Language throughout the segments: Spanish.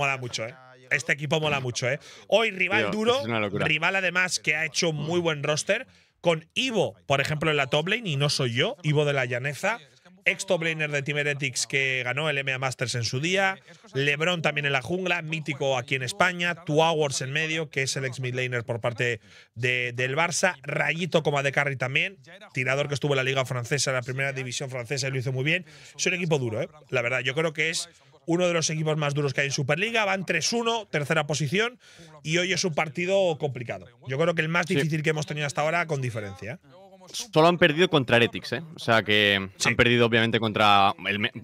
mola mucho, ¿eh? Este equipo mola mucho, ¿eh? Hoy rival duro, rival además que ha hecho muy buen roster, con Ivo, por ejemplo, en la top lane, y no soy yo, Ivo de la Llaneza, ex top laner de Team Heretics que ganó el MA Masters en su día, LeBron también en la jungla, mítico aquí en España, Two Hours en medio, que es el ex mid laner por parte del Barça, Rayito como de también, tirador que estuvo en la Liga Francesa, en la primera división francesa y lo hizo muy bien. Es un equipo duro, ¿eh? la verdad, yo creo que es uno de los equipos más duros que hay en Superliga. Van 3-1, tercera posición, y hoy es un partido complicado. Yo creo que el más difícil que hemos tenido hasta ahora, con diferencia. ¿eh? Solo han perdido contra Heretics, ¿eh? O sea que han perdido obviamente contra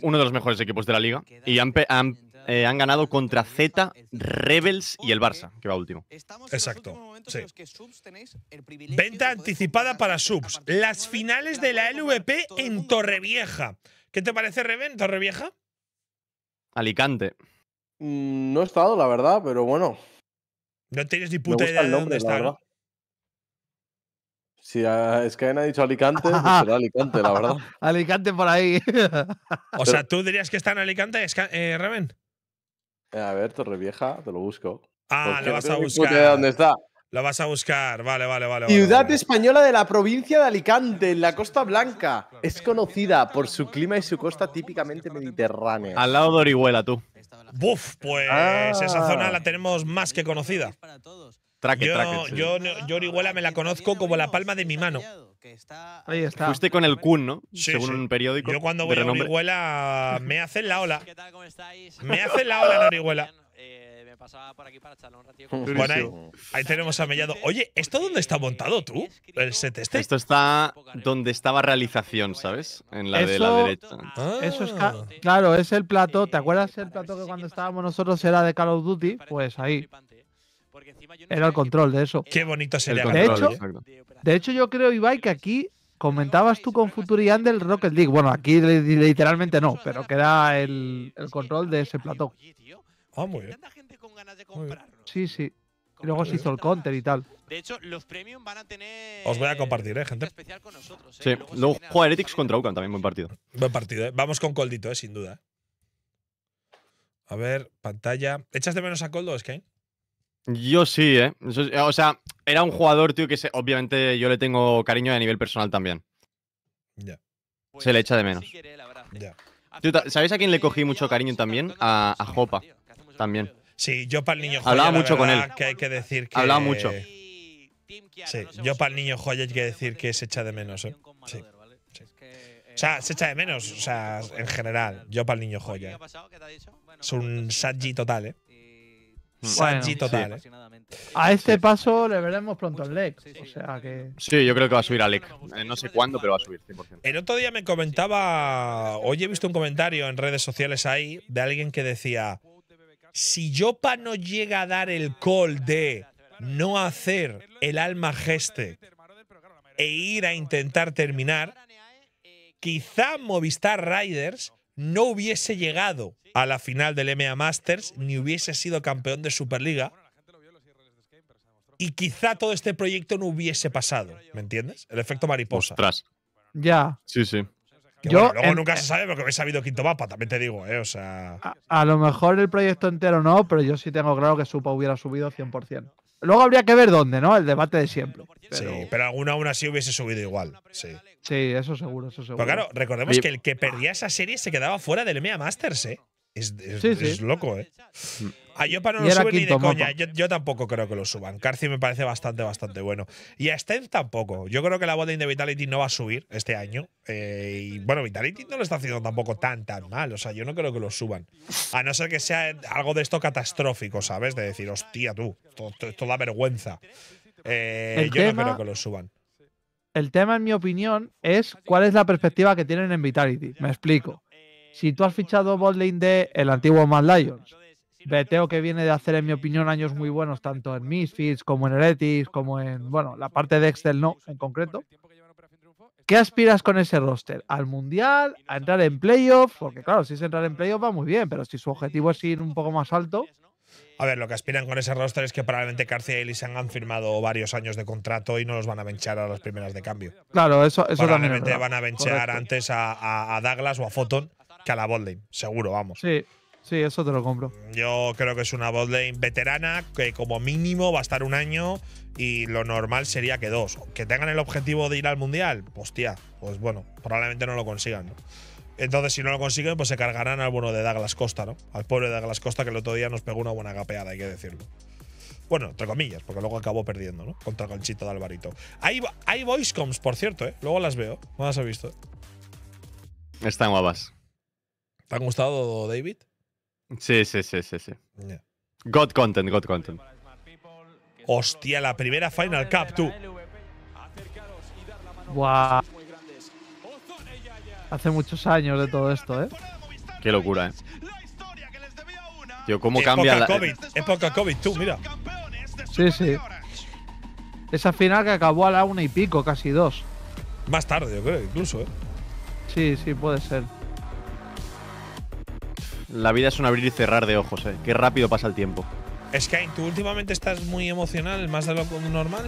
uno de los mejores equipos de la liga. Y eh, han, ganado contra Z, Rebels y el Barça, que va último. Exacto. Venta anticipada para subs. Las finales de la LVP en Torrevieja. ¿Qué te parece, Reven, Torrevieja? Alicante. Mm, no he estado, la verdad, pero bueno. No tienes ni puta idea de dónde está. Si ah, es que ha dicho Alicante, pues será Alicante, la verdad. Alicante por ahí. o sea, ¿tú dirías que está en Alicante, eh, Reven? Eh, a ver, Torrevieja, te lo busco. Ah, lo vas a buscar. ¿Dónde está? La vas a buscar, vale, vale, vale. Ciudad española de la provincia de Alicante, en la Costa Blanca. Es conocida por su clima y su costa típicamente mediterránea. Al lado de Orihuela, tú. Buf, pues ah. esa zona la tenemos más que conocida. Traque, yo, traque, yo, Orihuela me la conozco como la palma de mi mano. Ahí está. con el Kun, ¿no? Según un periódico. Yo cuando voy a Orihuela me hacen la ola. Me hacen la ola en Orihuela. bueno, ahí, tenemos a Mellado. Oye, ¿esto dónde está montado tú? El set este. Esto está donde estaba realización, ¿sabes? En la de la derecha. Ah. Eso es claro, es el plato. ¿Te acuerdas el plato que cuando estábamos nosotros era de Call of Duty? Pues ahí. Era el control de eso. Qué bonito sería. De hecho, de hecho, yo creo, Ibai, que aquí comentabas tú con Futurian del Rocket League. Bueno, aquí literalmente no, pero queda el, el control de ese plato Ah, muy bien ganas de comprarlo. Sí, sí. luego se hizo el counter y tal. De hecho, los premium van a tener. Os voy a compartir, eh, gente. Especial con nosotros, ¿eh? Sí, luego juega Heretics contra Ukan también, buen partido. Buen partido, eh. Vamos con Coldito, eh, sin duda. ¿eh? A ver, pantalla. ¿Echas de menos a Coldo, Skane? Yo sí, eh. o sea, era un jugador, tío, que obviamente yo le tengo cariño a nivel personal también. Ya. Pues se le echa de menos. ¿eh? ¿Sabéis a quién le cogí mucho cariño también? A, a Jopa. También. Sí, yo para el niño joya. Hablaba mucho con él. Que hay que decir Hablaba mucho. Sí, yo para el niño joya hay que decir que se echa de menos. ¿eh? O sea, se echa de menos, o sea, en general. Yo para el niño joya. Es un Saji total, ¿eh? Mm. Bueno, total. ¿eh? A este paso le veremos pronto el LEC. O sea que... Sí, yo creo que va a subir a LEC. Eh, no sé cuándo, pero va a subir El otro día me comentaba, hoy he visto un comentario en redes sociales ahí de alguien que decía, si Yopa no llega a dar el call de no hacer el alma geste e ir a intentar terminar, quizá Movistar Riders no hubiese llegado a la final del MA Masters ni hubiese sido campeón de Superliga. Y quizá todo este proyecto no hubiese pasado, ¿me entiendes? El efecto mariposa. atrás Ya. Sí, sí luego nunca eh se sabe porque he sabido Quinto Mapa, también te digo, ¿eh? O sea. A, lo mejor el proyecto entero no, pero yo sí tengo claro que Supa hubiera subido 100%. Luego habría que ver dónde, ¿no? El debate de siempre. Pero... Sí, pero alguna aún así hubiese subido igual. Sí, sí eso seguro, eso seguro. Pero claro, recordemos que el que perdía esa serie se quedaba fuera del EMEA Masters, ¿eh? Es, loco, ¿eh? Mm. Ah, a no lo ni de coña. Yo, tampoco creo que lo suban. Carci me parece bastante, bastante bueno. Y a Sten tampoco. Yo creo que la botín de Vitality no va a subir este año. Eh, y bueno, Vitality no lo está haciendo tampoco tan, tan mal. O sea, yo no creo que lo suban. A no ser que sea algo de esto catastrófico, ¿sabes? De decir, hostia, tú, toda vergüenza. Eh, yo no creo que lo suban. El tema, en mi opinión, es cuál es la perspectiva que tienen en Vitality. Me explico. Si tú has fichado Botling de el antiguo Mad Lions, Beteo que viene de hacer, en mi opinión, años muy buenos, tanto en Misfits como en Etis como en, bueno, la parte de Excel no, en concreto. ¿Qué aspiras con ese roster? ¿Al Mundial? ¿A entrar en playoff? Porque claro, si es entrar en playoff va muy bien, pero si su objetivo es ir un poco más alto… A ver, lo que aspiran con ese roster es que probablemente García y Elisan han firmado varios años de contrato y no los van a venchar a las primeras de cambio. Claro, eso, eso probablemente van a venchar antes a, a, a, Douglas o a Photon que a la botlane, seguro, vamos. Sí, sí, eso te lo compro. Yo creo que es una botlane veterana que como mínimo va a estar un año y lo normal sería que dos. Que tengan el objetivo de ir al mundial, hostia, pues bueno, probablemente no lo consigan, Entonces, si no lo consiguen, pues se cargarán al bueno de Douglas Costa, ¿no? Al pobre de Douglas Costa que el otro día nos pegó una buena gapeada, hay que decirlo. Bueno, entre comillas, porque luego acabó perdiendo, ¿no? Contra chito de Alvarito. Hay, hay voicecoms, por cierto, ¿eh? Luego las veo. No las he visto. ¿eh? Están guapas. ¿Te ha gustado, David? Sí, sí, sí, sí. sí. God content, God content. Hostia, la primera Final Cup, tú. Wow. Hace muchos años de todo esto, ¿eh? Qué locura, ¿eh? Tío, ¿cómo cambia la… época COVID, tú, mira. Sí, sí. Esa final que acabó a la una y pico, casi dos. Más tarde, yo creo, incluso, ¿eh? Sí, sí, puede ser. La vida es un abrir y cerrar de ojos, ¿eh? Qué rápido pasa el tiempo. Sky, ¿tú últimamente estás muy emocional, más de lo normal?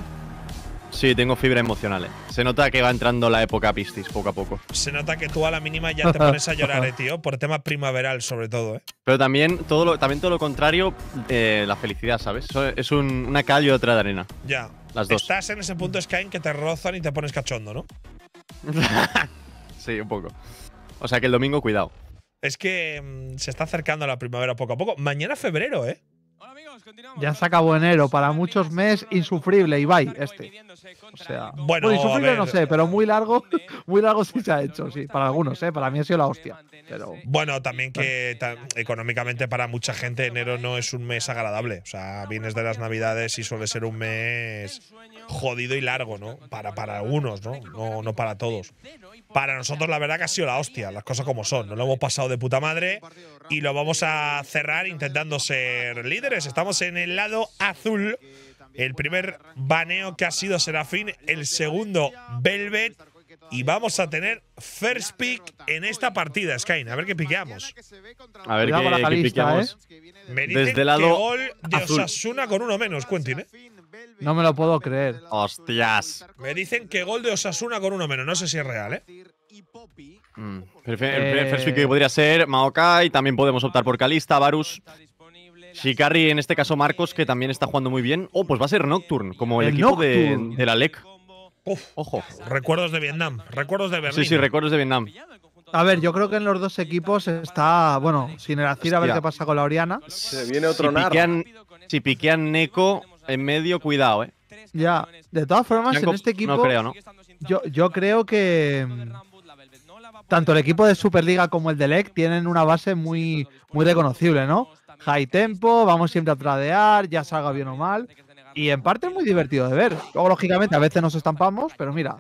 Sí, tengo fibra emocional. Eh. Se nota que va entrando la época Pistis poco a poco. Se nota que tú a la mínima ya te pones a llorar, ¿eh, tío, por tema primaveral sobre todo. ¿eh? Pero también todo lo, también todo lo contrario, eh, la felicidad, ¿sabes? es una calle y otra de arena. Ya. Las dos. Estás en ese punto, Sky, que te rozan y te pones cachondo, ¿no? sí, un poco. O sea que el domingo, cuidado. Es que se está acercando la primavera poco a poco. Mañana febrero, ¿eh? Ya se acabó enero, para muchos mes insufrible, Ibai, este. O sea, bueno, insufrible no sé, pero muy largo, muy largo sí se ha hecho, sí, para algunos, ¿eh? para mí ha sido la hostia. Pero... Bueno, también que económicamente para mucha gente enero no es un mes agradable, o sea, vienes de las navidades y suele ser un mes jodido y largo, ¿no? Para, para algunos, ¿no? No, no para todos para nosotros la verdad que ha sido la hostia, las cosas como son. Nos lo hemos pasado de puta madre y lo vamos a cerrar intentando ser líderes. Estamos en el lado azul. El primer baneo que ha sido Serafín, el segundo Velvet y vamos a tener first pick en esta partida, Skyne. A ver qué piqueamos. A ver qué, piqueamos. ¿eh? Desde el lado gol de Osasuna con uno menos, Quentin, ¿eh? No me lo puedo creer. Hostias. Me dicen que gol de Osasuna con uno menos. No sé si es real, ¿eh? Mm. El, eh, first pick que podría ser Maokai. También podemos optar por Calista, Varus. Shikari, en este caso Marcos, que también está jugando muy bien. Oh, pues va a ser Nocturne, como el, equipo de, de la LEC ojo. Recuerdos de Vietnam, recuerdos de Berlín. Sí, sí, recuerdos de Vietnam. A ver, yo creo que en los dos equipos está, bueno, sin el Azir, a ver qué pasa con la Oriana. Se viene otro si Piquean, si piquean Neko en medio, cuidado, eh. Ya, de todas formas, en este equipo. No creo, ¿no? Yo, creo que. Tanto el equipo de Superliga como el de LEC tienen una base muy, muy reconocible, ¿no? High tempo, vamos siempre a tradear, ya salga bien o mal y en parte es muy divertido de ver. lógicamente, a veces nos estampamos, pero mira,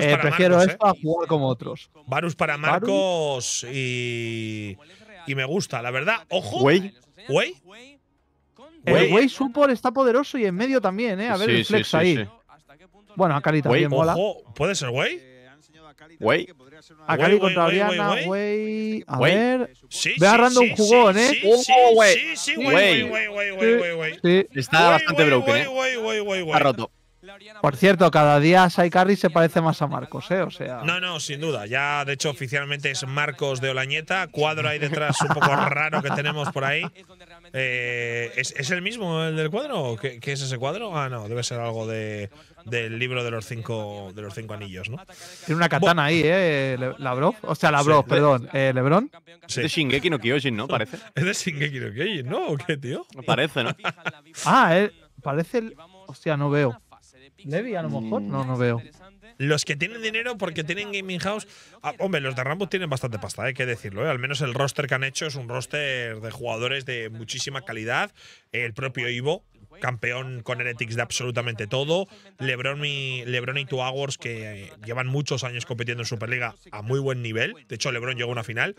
eh, prefiero esto a ¿eh? jugar como otros. Varus para Marcos Y, y, me gusta, la verdad. Ojo. Güey. Güey. El Support está poderoso y en medio también, ¿eh? A ver el flex ahí. Bueno, a también mola. ¿Puede ser Güey? Güey. A Cali contra Oriana, güey. A ver. Ve agarrando un jugón, ¿eh? ¡Oh, güey! Sí, sí, güey, güey, Está bastante broken, ¿eh? roto. Por cierto, cada día Saicarri se parece más a Marcos, ¿eh? O sea. No, no, sin duda. Ya, de hecho, oficialmente es Marcos de Olañeta. Cuadro ahí detrás un poco raro que tenemos por ahí. Eh, ¿es, ¿es, el mismo el del cuadro? ¿Qué, ¿Qué, es ese cuadro? Ah, no, debe ser algo de, del libro de los cinco de los cinco anillos, ¿no? Tiene una katana ahí, ¿eh? eh Lavrov. O sea, Lavrov, perdón. eh, ¿Lebrón? Es de Shingeki no Kyojin, ¿no? Parece. Es de Shingeki no Kyojin, ¿no? ¿O qué, tío? Parece, ¿no? ah, eh, parece el… Hostia, no veo. Levi, a lo mejor. Mm. No, no veo. Los que tienen dinero porque tienen Gaming House. Ah, hombre, los de Rambo tienen bastante pasta, hay que decirlo. ¿eh? Al menos el roster que han hecho es un roster de jugadores de muchísima calidad. El propio Ivo, campeón con Heretics de absolutamente todo. Lebron y, Lebron y Two que eh, llevan muchos años compitiendo en Superliga a muy buen nivel. De hecho, Lebron llegó a una final.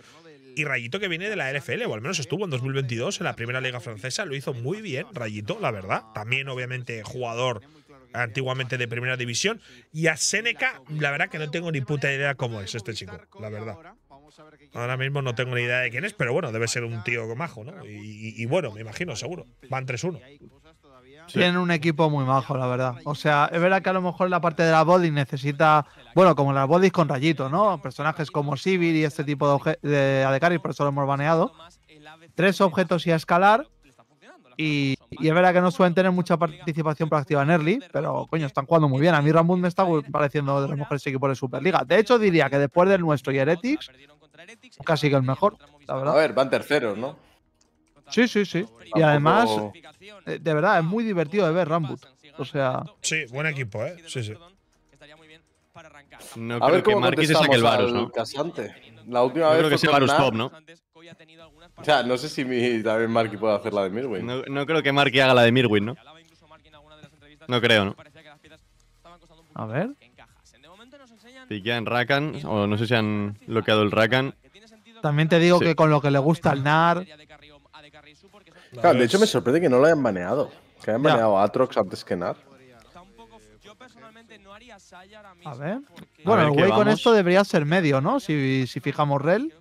Y Rayito que viene de la LFL, o al menos estuvo en 2022 en la primera liga francesa, lo hizo muy bien Rayito, la verdad. También obviamente jugador antiguamente de primera división. Y a Seneca, la verdad que no tengo ni puta idea cómo es este chico, la verdad. Ahora mismo no tengo ni idea de quién es, pero bueno, debe ser un tío majo, ¿no? Y, bueno, me imagino, seguro. Van 3-1. Tienen un equipo muy majo, la verdad. O sea, es verdad que a lo mejor la parte de la body necesita, bueno, como las bodies con rayito, ¿no? Personajes como Sivir y este tipo de, de Adecaris, por eso lo hemos baneado. Tres objetos y a escalar. Y y es verdad que no suelen tener mucha participación proactiva en early, pero coño, están jugando muy bien. A mí Rambut me está pareciendo de los mejores equipos de Superliga. De hecho, diría que después del nuestro y Heretics, casi que el mejor, A ver, van terceros, ¿no? Sí, sí, sí. Y además, eh, de verdad, es muy divertido de ver Rambut. O sea. Sí, buen equipo, ¿eh? Sí, sí. No a creo ver cómo que Marquis saque el Varus, ¿no? Casante. La última vez creo que sea Varus Top, ¿no? O sea, no sé si mi, también Marky puede hacer la de Mirwin. No, creo que Marky haga la de Mirwin, ¿no? No creo, ¿no? A ver. Piquean Rakan, o no sé si han bloqueado el Rakan. También te digo que con lo que le gusta al NAR. Claro, de hecho me sorprende que no lo hayan baneado. Que hayan baneado a Atrox antes que NAR. A ver. Bueno, el güey con esto debería ser medio, ¿no? Si, si fijamos Rel.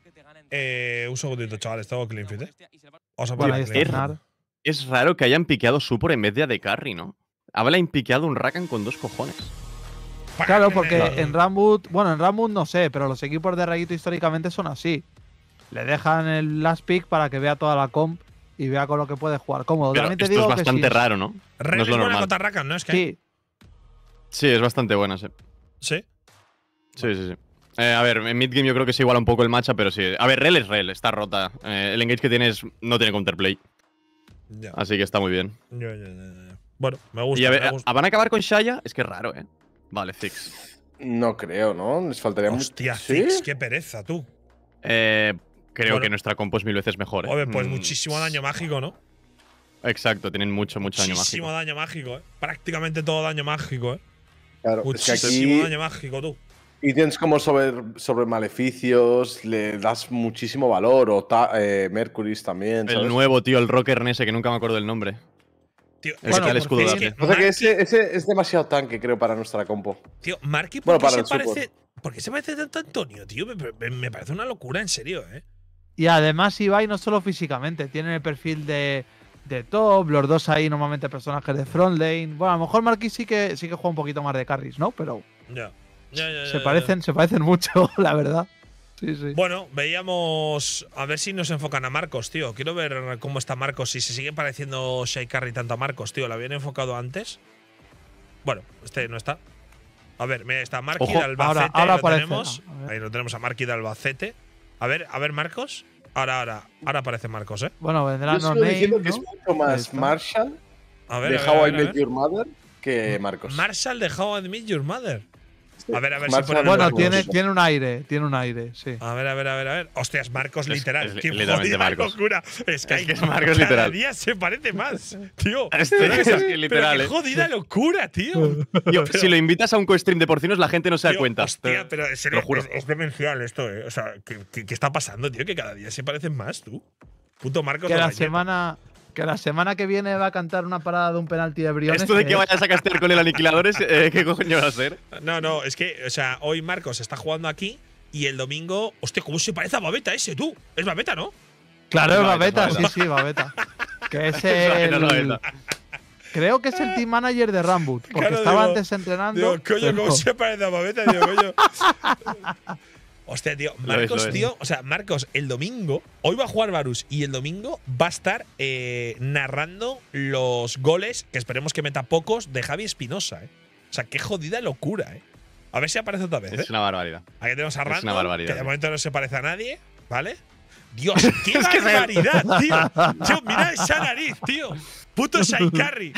Eh, un segundito, chavales. Tengo que limpiar, ¿eh? Es, raro que hayan piqueado por en vez de Carry, ¿no? han piqueado un Rakan con dos cojones. Claro, porque en Rambut, bueno, en Rambut no sé, pero los equipos de Rayito históricamente son así. Le dejan el last pick para que vea toda la comp y vea con lo que puede jugar cómodo. es bastante raro, ¿no? no es lo Rakan, ¿no? sí. sí, es bastante buena, Sí, sí, sí. Eh, a ver, en midgame yo creo que se iguala un poco el matcha, pero sí. A ver, Rel es Rel, está rota. Eh, el engage que tienes no tiene counterplay. Así que está muy bien. bueno, me gusta. ¿van a acabar con Shaya? Es que raro, ¿eh? Vale, Zix. No creo, ¿no? Les faltaría Hostia, qué pereza, tú. Eh, creo que nuestra compo es mil veces mejor. Joder, ¿eh? pues mm. muchísimo daño mágico, ¿no? Exacto, tienen mucho, mucho daño mágico. Muchísimo daño mágico, ¿eh? Prácticamente todo daño mágico, ¿eh? Claro, muchísimo daño mágico, tú. Y tienes como sobre, sobre maleficios, le das muchísimo valor, o ta, eh, también. El nuevo, tío, el rocker ese que nunca me acuerdo el nombre. Tío, que es o sea que ese, es demasiado tanque, creo, para nuestra compo. Tío, Marky, ¿por, qué se parece, se tanto a Antonio, tío? Me, parece una locura, en serio, ¿eh? Y además Ibai no solo físicamente, tiene el perfil de, de top, los dos ahí normalmente personajes de front lane. Bueno, a lo mejor Marquis sí que, sí que juega un poquito más de carries, ¿no? Pero… No se, parecen, se parecen mucho, la verdad. Bueno, veíamos. A ver si nos enfocan a Marcos, tío. Quiero ver cómo está Marcos. Si se sigue pareciendo Shai Carry tanto a Marcos, tío. ¿La habían enfocado antes? Bueno, este no está. A ver, mira, está Marky de Albacete. Ahora, lo Ahí lo tenemos a Marky de Albacete. A ver, a ver, Marcos. Ahora, ahora, ahora aparece Marcos, ¿eh? Bueno, vendrá no es mucho más Marshall a ver, de How I Met Your Mother que Marcos. Marshall de How I Met Your Mother. A ver, a ver si Bueno, tiene, tiene un aire, tiene un aire, sí. A ver, a ver, a ver, a ver. Hostias, Marcos literal. Qué jodida Marcos. locura. Es que, es, que Marcos cada literal. día se parece más, tío. Este, es, es que literal. Pero qué ¿eh? jodida locura, tío. si lo invitas a un co-stream de porcinos, la gente no se da cuenta. Hostia, pero es, lo juro. es, demencial esto, eh. O sea, ¿qué, ¿qué, está pasando, tío? Que cada día se parecen más, tú. Puto Marcos. Que la, semana… Que la semana que viene va a cantar una parada de un penalti de Briones. Esto de que, vayas a castear con el aniquilador eh, ¿qué coño va a ser? No, no, es que, o sea, hoy Marcos está jugando aquí y el domingo. Hostia, ¿cómo se parece a Babeta ese, tú? Es Babeta, ¿no? Claro, es Babeta, sí, sí, Babeta. que es el. Creo que es el team manager de Rambut, porque estaba antes entrenando. coño, ¿cómo se parece a Babeta? tío, coño. Hostia, tío. Marcos, tío. O sea, Marcos, el domingo. Hoy va a jugar Varus y el domingo va a estar eh, narrando los goles, que esperemos que meta pocos, de Javi Espinosa. Eh. O sea, qué jodida locura, eh. A ver si aparece otra vez. Es eh. una barbaridad. Aquí tenemos a una barbaridad, que de momento no se parece a nadie, ¿vale? Dios, qué barbaridad, tío. Tío, mira esa nariz, tío. Puto Shaikari!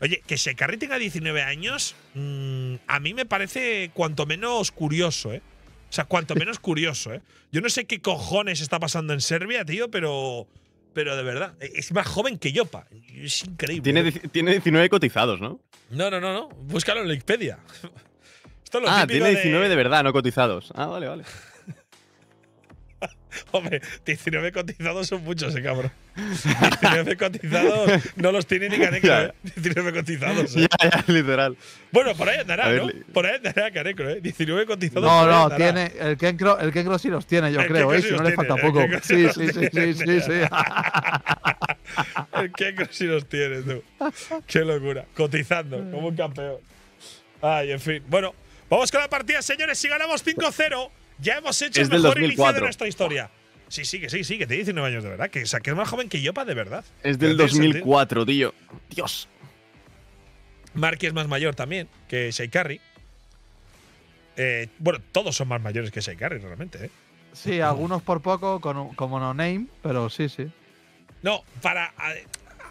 Oye, que Shaikari tenga 19 años, mmm, a mí me parece cuanto menos curioso, ¿eh? O sea, cuanto menos curioso, ¿eh? Yo no sé qué cojones está pasando en Serbia, tío, pero. Pero de verdad, e-, es más joven que yo, pa. Es increíble. Tiene, ¿eh? tiene 19 cotizados, ¿no? No, no, no, no. Búscalo en Wikipedia. Esto ah, tiene 19 de... verdad, no cotizados. Ah, vale, vale. Hombre, 19 cotizados son muchos, eh, cabrón. 19 cotizados no los tiene ni Carecro, 19 eh. cotizados. Ya, eh. ya, literal. Bueno, por ahí andará, eh. ¿no? Por ahí andará Carecro, ¿eh? 19 cotizados. No, no, tiene. El Kencro, el sí los tiene, yo creo, ¿eh? Si no tiene, le falta poco. Sí, sí, sí, sí, sí, sí. el Kencro sí los tiene, tú. Qué locura. Cotizando, como un campeón. Ay, en fin. Bueno, vamos con la partida, señores. Si ganamos 5-0. Ya hemos hecho el mejor inicio de nuestra historia. Sí, sí, que sí, sí, que te 19 años de verdad. Que es más joven que Yopa, de verdad. Es del 2004, tío. Dios. Marky es más mayor también que Sheikari. Eh, bueno, todos son más mayores que Sheikari, realmente. ¿eh? Sí, algunos por poco, como no name, pero sí, sí. No, para.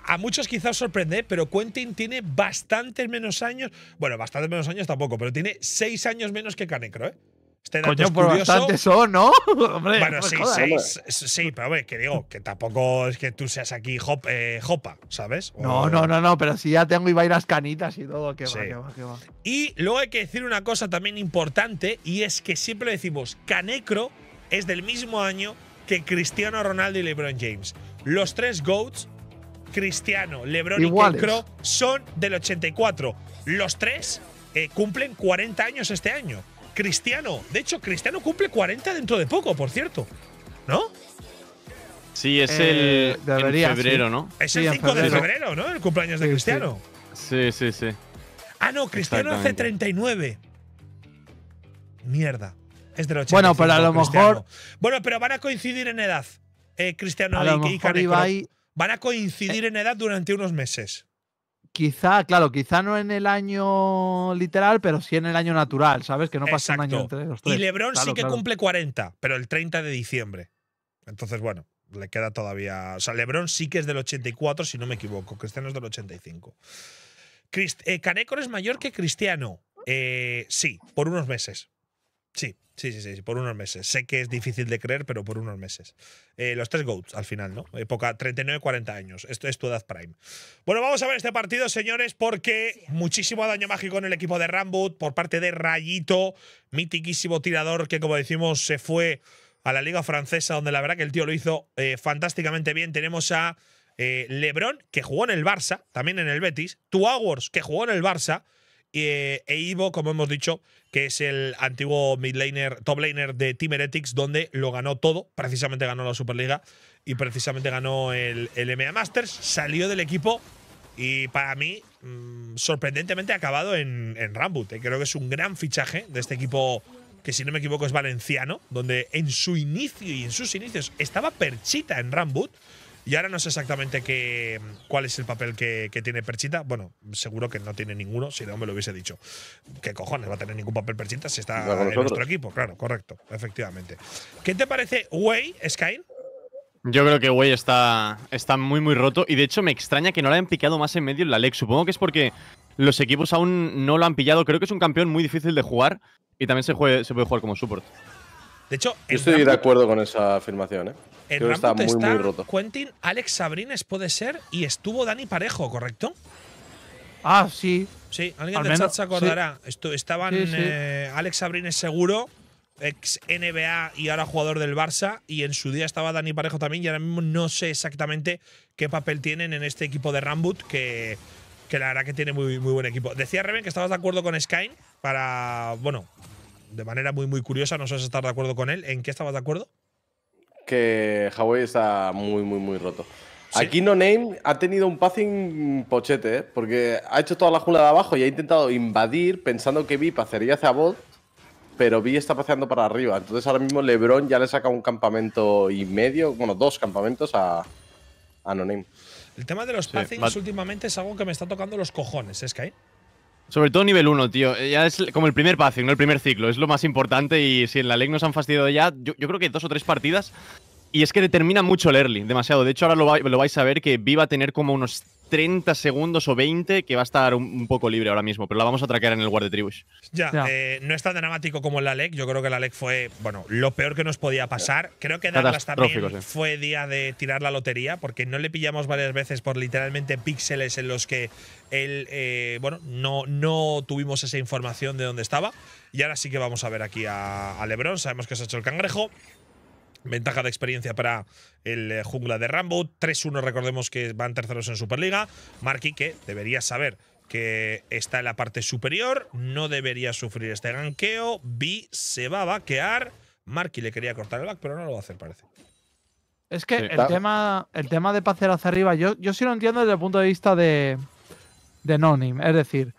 A, muchos quizás sorprende, pero Quentin tiene bastantes menos años. Bueno, bastantes menos años tampoco, pero tiene seis años menos que Canecro, ¿eh? Este Coño, por pues bastante son, ¿no? bueno, pues sí, sí, pero que digo, que tampoco es que tú seas aquí eh, jopa, ¿sabes? no, no, no, no, pero si ya tengo y a canitas y todo, que va, que va, que va. Y luego hay que decir una cosa también importante, y es que siempre decimos, Canecro es del mismo año que Cristiano Ronaldo y LeBron James. Los tres GOATs, Cristiano, LeBron y Canecro, son del 84. Los tres eh, cumplen 40 años este año. Cristiano. De hecho, Cristiano cumple 40 dentro de poco, por cierto. ¿No? Sí, es el eh, debería, febrero, ¿no? Es el 5 de febrero, ¿no? El cumpleaños de Cristiano. Sí, sí, sí. Ah, no, Cristiano hace 39. Mierda. Es los 80. Bueno, pero a lo mejor. Bueno, pero van a coincidir en edad. Eh, Cristiano y, Van a coincidir eh. en edad durante unos meses quizá, claro, quizá no en el año literal, pero sí en el año natural, ¿sabes? Que no pasa un año entre Y LeBron sí que cumple 40, pero el 30 de diciembre. Entonces, bueno, le queda todavía. O sea, LeBron sí que es del 84, si no me equivoco. Cristiano este es del 85. Crist eh, es mayor que Cristiano. Eh, sí, por unos meses. Sí, Sí, sí, sí, por unos meses. Sé que es difícil de creer, pero por unos meses. Eh, los tres GOATs al final, ¿no? Época 39-40 años. Esto es tu edad prime. Bueno, vamos a ver este partido, señores, porque muchísimo daño mágico en el equipo de Rambut por parte de Rayito, mitiquísimo tirador que, como decimos, se fue a la Liga Francesa, donde la verdad que el tío lo hizo eh, fantásticamente bien. Tenemos a eh, Lebron, que jugó en el Barça, también en el Betis. Two Hours, que jugó en el Barça eh, e Ivo, como hemos dicho, que es el antiguo mid top laner de Team Heretics, donde lo ganó todo. Precisamente ganó la Superliga y precisamente ganó el, el Masters. Salió del equipo y para mí, mm, sorprendentemente, ha acabado en, Rambut. Eh. Creo que es un gran fichaje de este equipo que, si no me equivoco, es valenciano, donde en su inicio y en sus inicios estaba Perchita en Rambut. Y ahora no sé exactamente qué, cuál es el papel que, tiene Perchita. Bueno, seguro que no tiene ninguno, si no me lo hubiese dicho. ¿Qué cojones va a tener ningún papel Perchita si está en nuestro equipo? Claro, correcto, efectivamente. ¿Qué te parece Way, Sky? Yo creo que Way está, está muy, muy roto. Y de hecho, me extraña que no la hayan picado más en medio en la Lex Supongo que es porque los equipos aún no lo han pillado. Creo que es un campeón muy difícil de jugar. Y también se, puede jugar como support. De hecho, estoy de acuerdo con esa afirmación. ¿eh? En Rambut está, roto. Quentin, Alex Sabrines puede ser y estuvo Dani Parejo, ¿correcto? Ah, sí. Sí, alguien del chat se acordará. estaban eh, Alex Sabrines seguro, ex NBA y ahora jugador del Barça, y en su día estaba Dani Parejo también, y ahora mismo no sé exactamente qué papel tienen en este equipo de Rambut, que, que la verdad que tiene muy, muy buen equipo. Decía Reven que estabas de acuerdo con Skyne para, bueno, de manera muy, muy curiosa, no sé estar de acuerdo con él. ¿En qué estabas de acuerdo? que Huawei está muy, muy, muy roto. Aquí No Name ha tenido un passing pochete, ¿eh? porque ha hecho toda la jungla de abajo y ha intentado invadir pensando que Vi pasaría hacia bot, pero Vi está paseando para arriba. Entonces ahora mismo LeBron ya le saca un campamento y medio, bueno, dos campamentos a, a No Name. El tema de los sí, últimamente es algo que me está tocando los cojones, es que sobre todo nivel 1, tío. Eh, ya es como el primer pase, ¿no? El primer ciclo. Es lo más importante. Y si en la ley nos han fastidiado ya, yo, yo creo que dos o tres partidas y es que determina mucho el early, demasiado. De hecho, ahora lo, vais a ver que viva va a tener como unos 30 segundos o 20 que va a estar un, poco libre ahora mismo, pero la vamos a traquear en el de tribus. Ya, eh, no es tan dramático como la LEC. Yo creo que la LEC fue, bueno, lo peor que nos podía pasar. Creo que Dallas también fue día de tirar la lotería, porque no le pillamos varias veces por literalmente píxeles en los que él, eh, bueno, no, no tuvimos esa información de dónde estaba. Y ahora sí que vamos a ver aquí a, a Lebron. Sabemos que se ha hecho el cangrejo. Ventaja de experiencia para el eh, jungla de Rambo. 3-1, recordemos que van terceros en Superliga. Marky, que debería saber que está en la parte superior. No debería sufrir este ganqueo. Vi se va a vaquear. Marky le quería cortar el back, pero no lo va a hacer, parece. Es que el, tema, el tema de pasear hacia arriba, yo, yo sí lo entiendo desde el punto de vista de, de Nonim. Es decir,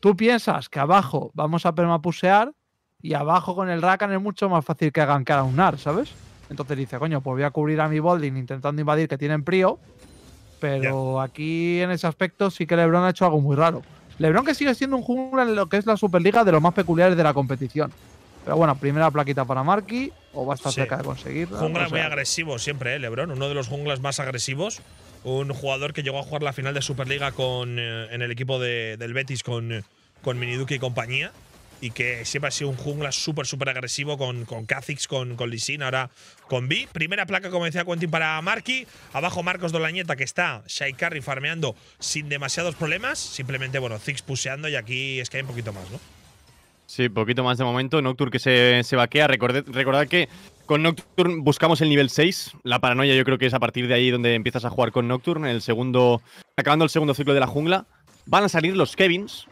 tú piensas que abajo vamos a permapusear y abajo con el Rakan es mucho más fácil que ganquear a un NAR, ¿sabes? Entonces dice, coño, pues voy a cubrir a mi Bolding intentando invadir que tienen Prio. Pero aquí en ese aspecto sí que LeBron ha hecho algo muy raro. LeBron que sigue siendo un jungla en lo que es la Superliga de los más peculiares de la competición. Pero bueno, primera plaquita para Marky, o va a estar cerca de conseguirla. Jungla muy agresivo siempre, ¿eh, LeBron, uno de los junglas más agresivos. Un jugador que llegó a jugar la final de Superliga con, eh, en el equipo del Betis con, eh, con Miniduki y compañía y que siempre ha sido un jungla súper, súper agresivo con, con Kha'Zix, con, con Lissin, ahora con B. Primera placa, como decía Quentin, para Marky. Abajo Marcos Dolañeta, que está Carry farmeando sin demasiados problemas. Simplemente, bueno, Zix puseando y aquí es que hay un poquito más, ¿no? Sí, poquito más de momento. Nocturne que se, se vaquea. Recordad, que con Nocturne buscamos el nivel 6. La paranoia yo creo que es a partir de ahí donde empiezas a jugar con Nocturne. El segundo, acabando el segundo ciclo de la jungla. Van a salir los Kevins,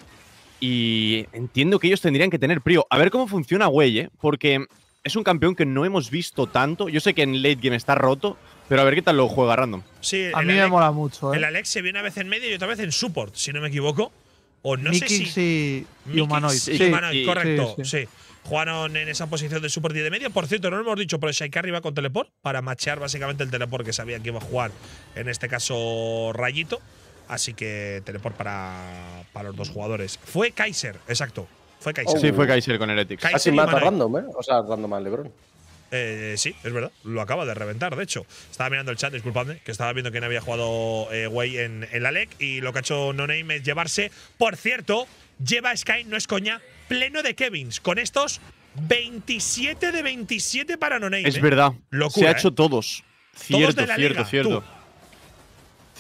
y entiendo que ellos tendrían que tener prio. A ver cómo funciona Güey, ¿eh? porque es un campeón que no hemos visto tanto. Yo sé que en late game está roto, pero a ver qué tal lo juega random. Sí, a mí me mola mucho. ¿eh? El Alex se viene a veces en medio y otra vez en support, si no me equivoco. O no sé si. humanoid. Sí, humanoid, correcto. sí jugaron en esa posición de support y de medio. Por cierto, no lo hemos dicho, pero Shaikari iba con teleport para machear básicamente el teleport que sabía que iba a jugar, en este caso Rayito. Así que teleport para, los dos jugadores. Fue Kaiser, exacto. Fue Kaiser. Sí, fue Kaiser con Heretics. Kaiser Así mata random, ¿eh? O sea, random al Lebron. Eh, sí, es verdad. Lo acaba de reventar, de hecho. Estaba mirando el chat, disculpadme, que estaba viendo quién había jugado eh, Way en, en, la LEC. Y lo que ha hecho No Name es llevarse. Por cierto, lleva Sky, no es coña, pleno de Kevins. Con estos, 27 de 27 para No Name. Es ¿eh? verdad. Se ha hecho ¿eh? todos. Cierto, cierto, cierto.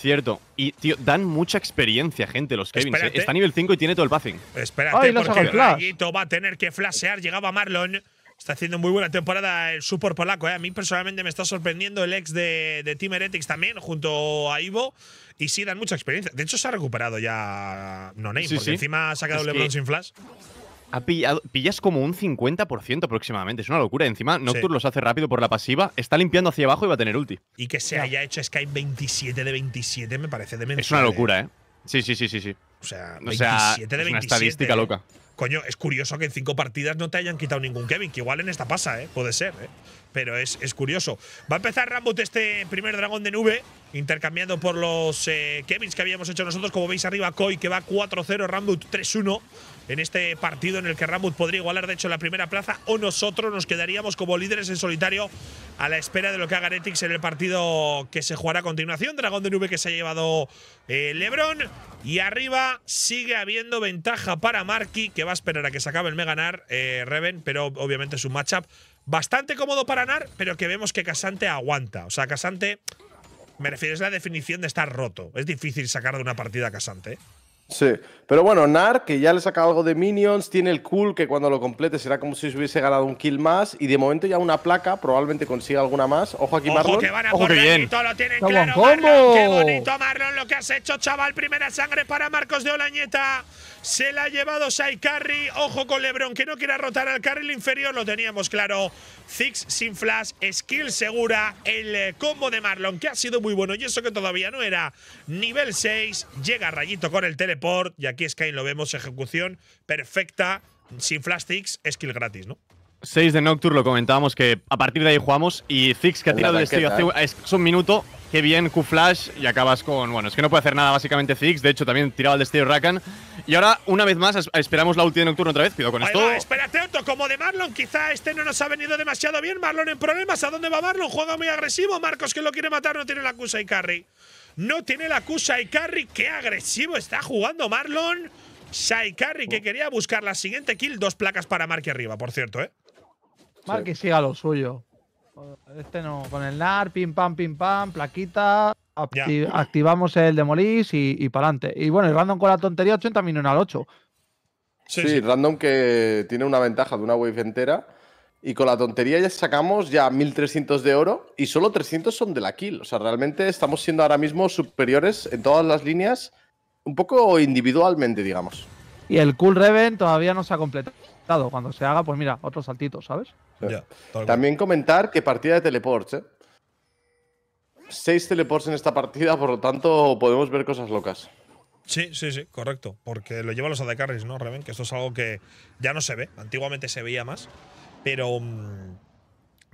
Cierto. Y, tío, dan mucha experiencia, gente, los Kevins. ¿eh? Está a nivel 5 y tiene todo el passing. Espérate, el va a tener que flashear. Llegaba Marlon. Está haciendo muy buena temporada el support polaco. ¿eh? A mí personalmente me está sorprendiendo el ex de, de Team Heretics también, junto a Ivo. Y sí, dan mucha experiencia. De hecho, se ha recuperado ya No porque encima ha sacado LeBron sin flash. Ha pillas como un 50% aproximadamente. Es una locura. Encima, Nocturne los hace rápido por la pasiva. Está limpiando hacia abajo y va a tener ulti. Y que se haya hecho Skype 27 de 27 me parece demencial. Es una ¿eh? locura, ¿eh? Sí, sí, sí, sí. sí. O sea, de Es una estadística ¿eh? loca. Coño, es curioso que en cinco partidas no te hayan quitado ningún Kevin, que igual en esta pasa, ¿eh? Puede ser, ¿eh? Pero es, curioso. Va a empezar Rambut este primer dragón de nube, intercambiando por los eh, Kevins que habíamos hecho nosotros. Como veis arriba, Koi que va 4-0, Rambut 3-1 en este partido en el que Ramut podría igualar, de hecho, la primera plaza, o nosotros nos quedaríamos como líderes en solitario a la espera de lo que haga Netix en el partido que se jugará a continuación. Dragón de nube que se ha llevado eh, Lebron. Y arriba sigue habiendo ventaja para Marky, que va a esperar a que se acabe el Mega eh, Reven, pero obviamente es un matchup bastante cómodo para Nar, pero que vemos que Casante aguanta. O sea, Casante, me refiero, es la definición de estar roto. Es difícil sacar de una partida a Casante. ¿eh? Sí, pero bueno, Nar, que ya le saca algo de minions, tiene el cool que cuando lo complete será como si se hubiese ganado un kill más y de momento ya una placa, probablemente consiga alguna más. Ojo aquí Ojo Que van a por Lo tienen claro, qué bonito Marlon lo que has hecho, chaval. Primera sangre para Marcos de Olañeta. Se la ha llevado Sai Carry. Ojo con Lebron, que no quiera rotar al carril inferior. Lo teníamos claro. Zix sin flash, skill segura. El eh, combo de Marlon, que ha sido muy bueno. Y eso que todavía no era nivel 6. Llega Rayito con el teleport. Y aquí Sky lo vemos. Ejecución perfecta. Sin flash, Zix, skill gratis, ¿no? 6 de Nocturne, lo comentábamos que a partir de ahí jugamos. Y Zix, que ha tirado el estilo ¿eh? hace un minuto, qué bien Q-Flash y acabas con, bueno, es que no puede hacer nada básicamente Ziggs, de hecho también tiraba el destello Rakan. Y ahora, una vez más, esperamos la ulti de Nocturno otra vez, cuidado con esto. espérate, como de Marlon, quizá este no nos ha venido demasiado bien, Marlon en problemas, ¿a dónde va Marlon? Juega muy agresivo, Marcos que lo quiere matar, no tiene la acusa y carry. No tiene la acusa y carry, qué agresivo está jugando Marlon. Carry que oh. quería buscar la siguiente kill, dos placas para Mark arriba, por cierto, ¿eh? Marque siga lo suyo. Este no, con el NAR, pim pam, pim pam, plaquita, activamos el demolish y, y para adelante. Y bueno, el random con la tontería 80 minutos al 8. Sí, sí, random que tiene una ventaja de una wave entera. Y con la tontería ya sacamos ya 1300 de oro y solo 300 son de la kill. O sea, realmente estamos siendo ahora mismo superiores en todas las líneas, un poco individualmente, digamos. Y el Cool Reven todavía no se ha completado. Cuando se haga, pues mira, otro saltito, ¿sabes? También comentar que partida de teleports, ¿eh? Seis teleports en esta partida, por lo tanto, podemos ver cosas locas. Sí, sí, sí, correcto. Porque lo llevan los AD ¿no, Reven? Que esto es algo que ya no se ve. Antiguamente se veía más. Pero. Mm,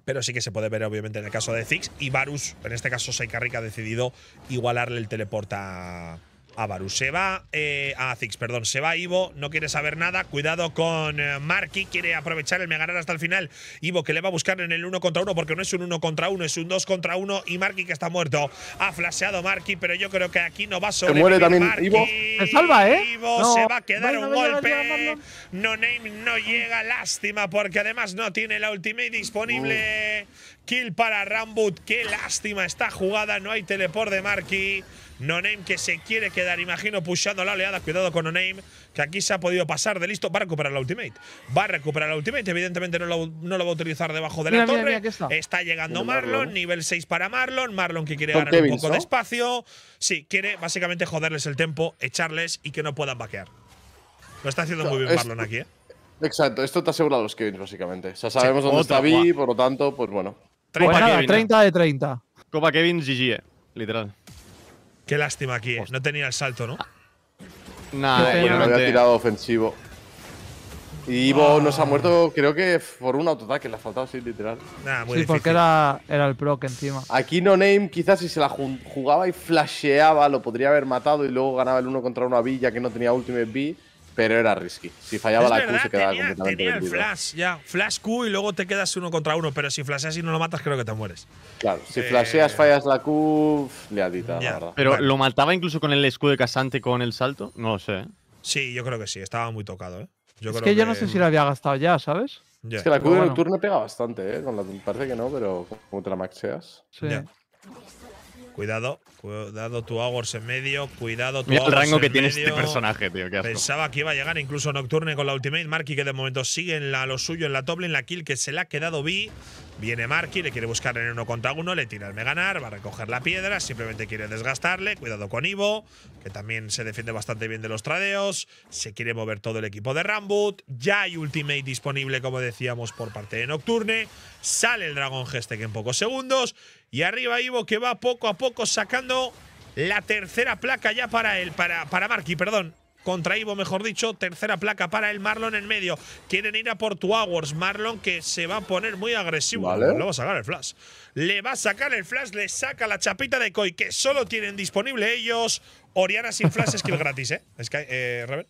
pero sí que se puede ver, obviamente, en el caso de Fix Y Varus, en este caso, Seikarrik ha decidido igualarle el teleport a eh, a Se va a Zix, perdón. Se va Ivo, no quiere saber nada. Cuidado con eh, Marky, quiere aprovechar el Meganar hasta el final. Ivo que le va a buscar en el 1 contra 1 porque no es un 1 contra 1, es un 2 contra 1 y Marky que está muerto. Ha flasheado Marky, pero yo creo que aquí no va a sobrevivir. Se muere también Ivo. Se salva, ¿eh? Ivo se va a quedar un golpe. No Name no llega, lástima, porque además no tiene la ultimate disponible. Kill para Rambut, qué lástima esta jugada, no hay teleport de Marky. No Name que se quiere quedar, imagino, pushando la oleada. Cuidado con No Name, que aquí se ha podido pasar de listo. Va a recuperar la ultimate. Va a recuperar la ultimate. Evidentemente no lo, no lo va a utilizar debajo de la torre. está. llegando Marlon, nivel 6 para Marlon. Marlon que quiere ganar un poco de espacio. Sí, quiere básicamente joderles el tempo, echarles y que no puedan vaquear. Lo está haciendo muy bien Marlon aquí, ¿eh? Exacto, esto te asegura los Kevins, básicamente. O sabemos dónde está Vi, por lo tanto, pues bueno. 30, 30 pues ¿eh? de 30. Copa Kevin GG, eh, literal. Qué lástima aquí, ¿eh? No tenía el salto, ¿no? Nada, no, no había eh. tirado ofensivo. Y Ivo ah. nos ha muerto, creo que por un autoataque, le ha faltado, así, literal. Nah, muy sí, porque era, era el proc encima. Aquí No Name, quizás si se la jugaba y flasheaba, lo podría haber matado y luego ganaba el uno contra uno a Villa que no tenía Ultimate B pero era risky. Si fallaba la Q se quedaba completamente el flash ya. Flash Q y luego te quedas uno contra uno, pero si flasheas y no lo matas creo que te mueres. Claro, si eh, flasheas, fallas la Q, Leadita, la verdad. Pero lo mataba incluso con el escudo de Casante con el salto, no lo sé. ¿eh? Sí, yo creo que sí, estaba muy tocado, ¿eh? Yo es que yo no sé si lo había gastado ya, ¿sabes? Es que la Q el turno pega bastante, ¿eh? parece que no, pero como te la maxeas. Sí. Cuidado, cuidado tu hours en medio, cuidado tu Mira el rango que tiene este personaje, tío. Pensaba que iba a llegar incluso Nocturne con la Ultimate. Marky, que de momento sigue en la, lo suyo en la top en la kill que se le ha quedado Vi. Viene Marky, le quiere buscar en uno contra uno, le tira el Meganar, va a recoger la piedra, simplemente quiere desgastarle. Cuidado con Ivo, que también se defiende bastante bien de los tradeos. Se quiere mover todo el equipo de Rambut. Ya hay Ultimate disponible, como decíamos, por parte de Nocturne. Sale el dragón Gestec en pocos segundos. Y arriba Ivo, que va poco a poco sacando la tercera placa ya para él, para, para Marky, perdón contra Ivo, mejor dicho. Tercera placa para el Marlon en medio. Quieren ir a por Marlon que se va a poner muy agresivo. Le va a sacar el flash. Le va a sacar el flash, le saca la chapita de Koi, que solo tienen disponible ellos. Oriana sin flash skill gratis, ¿eh? Es que, eh,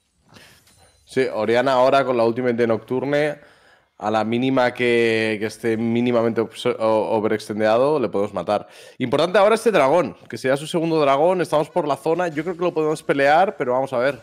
Sí, Oriana ahora con la última de Nocturne. A la mínima que, esté mínimamente overextendeado, le podemos matar. Importante ahora este dragón, que sea su segundo dragón. Estamos por la zona. Yo creo que lo podemos pelear, pero vamos a ver.